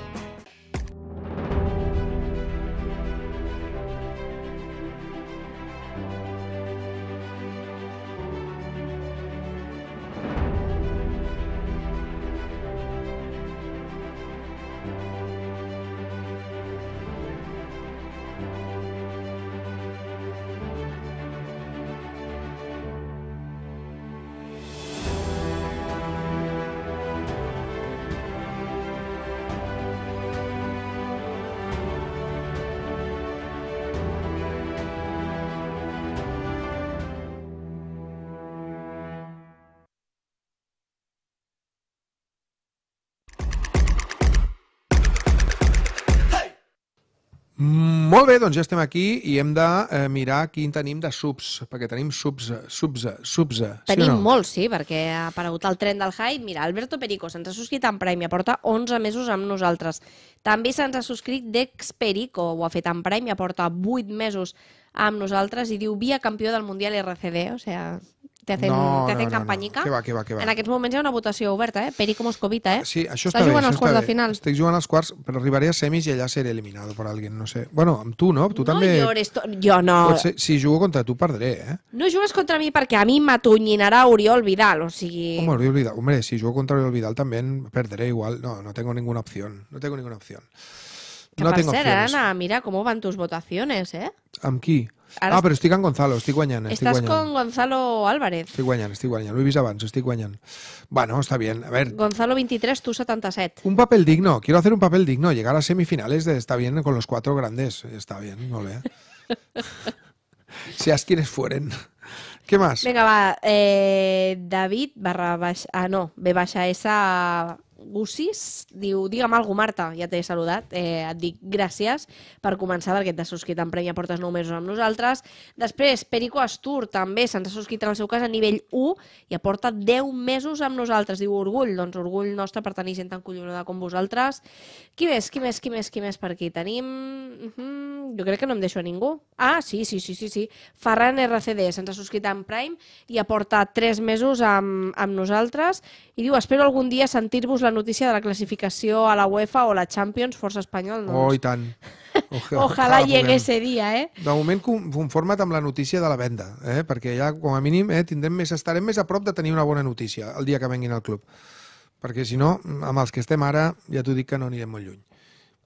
Molt bé, doncs ja estem aquí i hem de eh, mirar quin tenim de subs, perquè tenim subs, subs, subs. Tenim sí no? molts, sí, perquè ha aparegut el tren del hype. Mira, Alberto Perico se'ns ha subscrit en Prime, i porta 11 mesos amb nosaltres. També se'ns ha subscrit Dex Perico, ho ha fet en Prime, i porta 8 mesos amb nosaltres i diu via campió del Mundial RCD, o sea, te hacen, no, te hacen no, no, no. Que va, que va, que va. En aquests moments hi ha una votació oberta, eh? Perico Moscovita, eh? Sí, això està Estàs jugant bé, als quarts de final. Estic jugant als quarts, però arribaré a semis i allà seré eliminado per algú, no sé. Bueno, amb tu, no? Tu no també... Llores, to... Jo no. Ser, si jugo contra tu, perdré, eh? No jugues contra mi perquè a mi m'atunyinarà Oriol Vidal, o sigui... Home, Oriol Vidal, hombre, si jugo contra Oriol Vidal també perdré igual. No, no tengo ninguna opció. No tengo ninguna opció. Que no per tengo Anna, mira com van tus votacions, eh? Amb qui? Ah, pero estoy con Gonzalo, estoy guañando. Estás con Gonzalo Álvarez. Estoy guañando, estoy guañando. Luis vist estoy guañando. Bueno, está bien. A ver. Gonzalo 23, tú 77. Un papel digno. Quiero hacer un papel digno. Llegar a semifinales está bien con los cuatro grandes. Está bien, no le. Seas quienes fueren. ¿Qué más? Venga, va. Eh, David barra Ah, no. B baja esa Gussis diu, digue'm alguna Marta, ja t'he saludat, eh, et dic gràcies per començar perquè t'has subscrit en premi, Aportes portes 9 mesos amb nosaltres. Després, Perico Astur també se'ns ha subscrit en el seu cas a nivell 1 i aporta 10 mesos amb nosaltres, diu Orgull, doncs orgull nostre per tenir gent tan collonada com vosaltres. Qui més, qui més, qui més, qui més per aquí tenim? Uh -huh. Jo crec que no em deixo a ningú. Ah, sí, sí, sí, sí, sí. Ferran RCD se'ns ha subscrit en Prime i aporta 3 mesos amb, amb nosaltres i diu, espero algun dia sentir-vos la la notícia de la classificació a la UEFA o la Champions, força espanyol. Doncs. Oh, i tant. Ojalà, Ojalà llegue ese dia, eh? De moment conforma't amb la notícia de la venda, eh? perquè ja com a mínim eh, tindrem més, estarem més a prop de tenir una bona notícia el dia que venguin al club. Perquè si no, amb els que estem ara, ja t'ho dic que no anirem molt lluny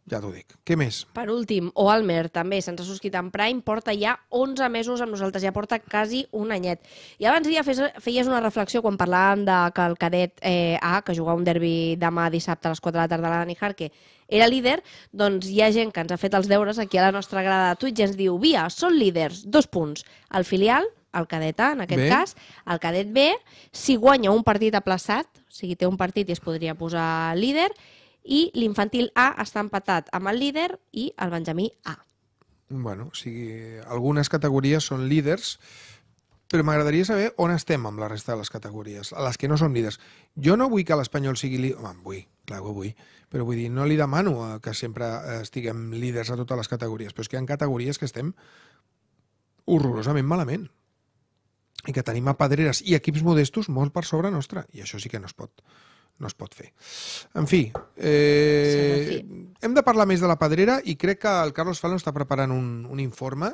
ja t'ho dic. Què més? Per últim, Oalmer, també, se'ns ha subscrit en Prime, porta ja 11 mesos amb nosaltres, ja porta quasi un anyet. I abans ja fes, feies una reflexió quan parlàvem de que el cadet eh, A, que jugava un derbi demà dissabte a les 4 de la tarda a la Dani Harke, era líder, doncs hi ha gent que ens ha fet els deures aquí a la nostra grada de Twitch i ens diu, via, són líders, dos punts. El filial, el cadet A, en aquest B. cas, el cadet B, si guanya un partit aplaçat, o sigui, té un partit i es podria posar líder, i l'infantil A està empatat amb el líder i el Benjamí A. Bueno, o sigui, algunes categories són líders, però m'agradaria saber on estem amb la resta de les categories, a les que no són líders. Jo no vull que l'Espanyol sigui líder, home, vull, clar que vull, però vull dir, no li demano eh, que sempre eh, estiguem líders a totes les categories, però és que hi ha categories que estem horrorosament malament i que tenim a pedreres i equips modestos molt per sobre nostra, i això sí que no es pot no es pot fer. En fi, eh, hem de parlar més de la pedrera i crec que el Carlos Fallon està preparant un, un informe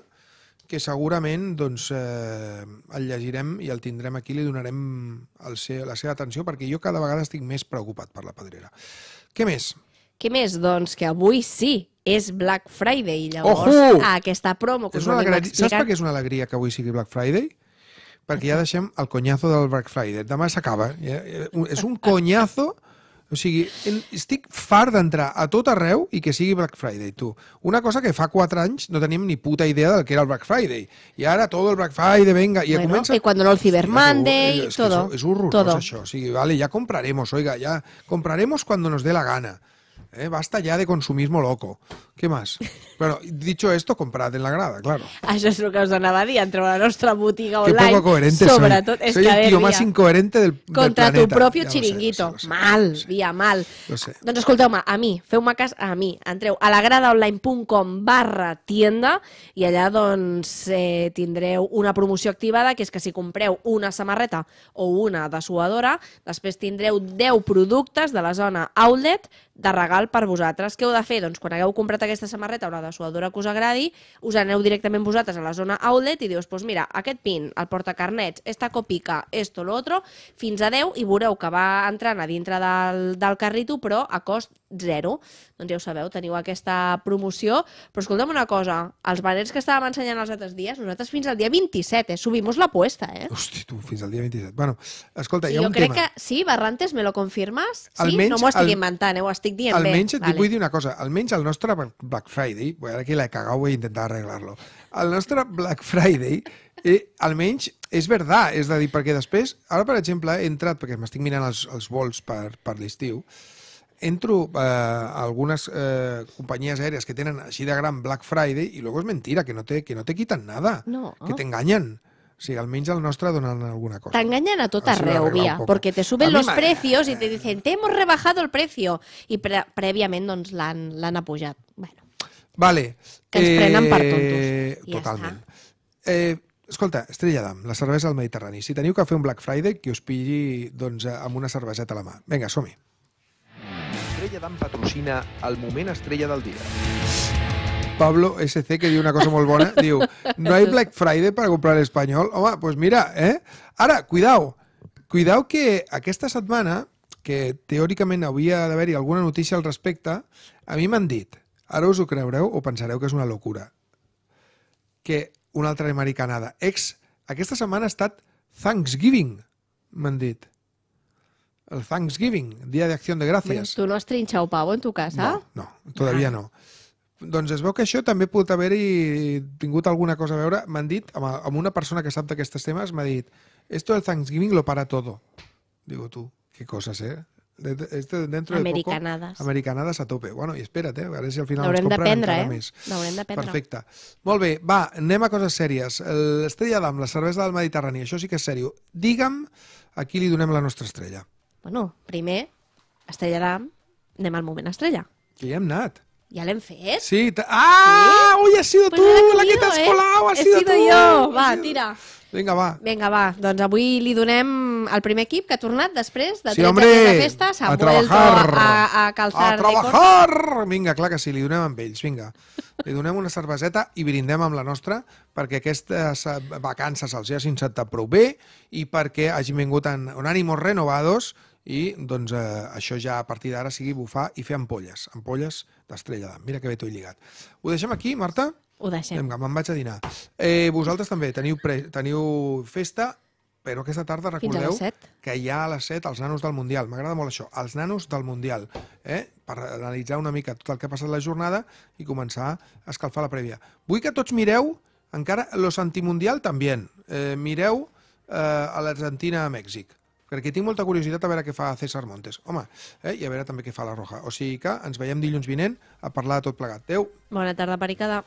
que segurament doncs, eh, el llegirem i el tindrem aquí, li donarem el seu, la seva atenció, perquè jo cada vegada estic més preocupat per la pedrera. Què més? Què més? Doncs que avui sí, és Black Friday, llavors Ojo! aquesta promo que és us una alegria, Saps per què és una alegria que avui sigui Black Friday? perquè ja deixem el conyazo del Black Friday. Demà s'acaba. Eh? Eh, és un conyazo... O sigui, estic fart d'entrar a tot arreu i que sigui Black Friday, tu. Una cosa que fa 4 anys no teníem ni puta idea del que era el Black Friday. I ara tot el Black Friday, venga, i bueno, comença... I quan no el Cyber Monday, es que todo. Es, es horroroso todo. això. O sigui, vale, ja compraremos, oiga, ja compraremos cuando nos dé la gana. Eh, basta ja de consumismo loco. Què més? Bueno, dicho esto, comprad en la grada, claro. Això és el que us anava a dir, entre la nostra botiga online. Que poco coherente Sobretot, soy. És soy que, el tío más incoherente del, Contra del planeta. Contra tu propio ja chiringuito. Lo sé, lo sé, mal, sé, via, mal. Lo sé. Doncs escolteu-me, a mi, feu-me cas a mi. Entreu a lagradaonline.com barra tienda i allà doncs eh, tindreu una promoció activada que és que si compreu una samarreta o una suadora, després tindreu 10 productes de la zona outlet de regal per vosaltres. Què heu de fer? Doncs quan hagueu comprat aquesta samarreta o de la suadora que us agradi, us aneu directament vosaltres a la zona outlet i dius, doncs pues mira, aquest pin, el portacarnets, esta copica, esto, l'otro, fins a 10 i veureu que va entrant a dintre del, del carrito, però a cost zero doncs ja ho sabeu, teniu aquesta promoció. Però escolta'm una cosa, els banners que estàvem ensenyant els altres dies, nosaltres fins al dia 27, eh? Subimos la puesta, eh? Hosti, tu, fins al dia 27. Bueno, escolta, sí, hi ha un tema. Jo crec que... Sí, Barrantes, me lo confirmes? Sí? no m'ho estic al... inventant, eh? Ho estic dient almenys bé. Almenys et vale. vull dir una cosa. Almenys el nostre Black Friday, ara aquí la he cagat, vull intentar arreglar-lo. El nostre Black Friday eh, almenys és verdad, és a dir, perquè després, ara per exemple he entrat, perquè m'estic mirant els, els vols per, per l'estiu, entro eh, a algunes eh, companyies aèries que tenen així de gran Black Friday i luego és mentira, que no te, que no te quitan nada, no. que te engañan. sigui, almenys al nostre donen alguna cosa. T'enganyen a tot arreu, via, perquè te suben los precios i te dicen te hemos rebajado el precio i pre prèviament doncs, l'han apujat. Bueno. Vale. Que ens eh, prenen per tontos. Eh, I totalment. Ja eh, escolta, Estrella d'Am, la cervesa al Mediterrani. Si teniu que fer un Black Friday, que us pilli doncs, amb una cerveseta a la mà. Vinga, som-hi. Estrella d'en patrocina el moment estrella del dia. Pablo SC, que diu una cosa molt bona, diu, no hi Black Friday per comprar l'espanyol? Home, doncs pues mira, eh? Ara, cuidao, cuidao que aquesta setmana, que teòricament havia d'haver-hi alguna notícia al respecte, a mi m'han dit, ara us ho creureu o pensareu que és una locura, que una altra americanada, ex, aquesta setmana ha estat Thanksgiving, m'han dit el Thanksgiving, Dia de de Gràcies. Tu no has trinxat pavo en tu casa? No, no todavía ah. no. Doncs es veu que això també pot haver-hi tingut alguna cosa a veure. M'han dit, amb, una persona que sap d'aquests temes, m'ha dit esto del Thanksgiving lo para todo. Digo tú, qué cosas, ¿eh? De, de, este, dentro americanades. De poco, americanades a tope. Bueno, i espera't, eh? a veure si al final ens compren encara eh? més. L'haurem d'aprendre. Perfecte. Molt bé, va, anem a coses sèries. L'Estrella d'Am, la cervesa del Mediterrani, això sí que és sèrio. Digue'm a qui li donem la nostra estrella. Bueno, primer, Estrella d'Am, anem al moment estrella. Que ja hem anat. Ja l'hem fet? Sí. Ah, sí? ui, has sido pues tu, la que t'has eh? colau, has sido, tu. jo. Va, tira. Vinga, va. Vinga, va. Doncs avui li donem al primer equip que ha tornat després de 13 sí, de festa. S'ha vuelto a, a, a calçar A trabajar! Vinga, clar que sí, li donem amb ells, vinga. Li donem una cerveseta i brindem amb la nostra perquè aquestes eh, vacances els hi hagin sentat prou bé i perquè hagin vingut en, en ànimos renovados i doncs, eh, això ja a partir d'ara sigui bufar i fer ampolles, ampolles d'estrella d'am. Mira que bé t'ho he lligat. Ho deixem aquí, Marta? Ho deixem. Vinga, me'n vaig a dinar. Eh, vosaltres també teniu, pre... teniu festa, però aquesta tarda recordeu que hi ha a les 7 els nanos del Mundial. M'agrada molt això, els nanos del Mundial, eh? per analitzar una mica tot el que ha passat la jornada i començar a escalfar la prèvia. Vull que tots mireu, encara los antimundial també, eh, mireu eh, a l'Argentina a Mèxic perquè tinc molta curiositat a veure què fa César Montes, home, eh? i a veure també què fa la Roja. O sigui que ens veiem dilluns vinent a parlar de tot plegat. Adéu! Bona tarda, Pericada!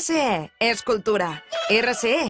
RCE es cultura. RCE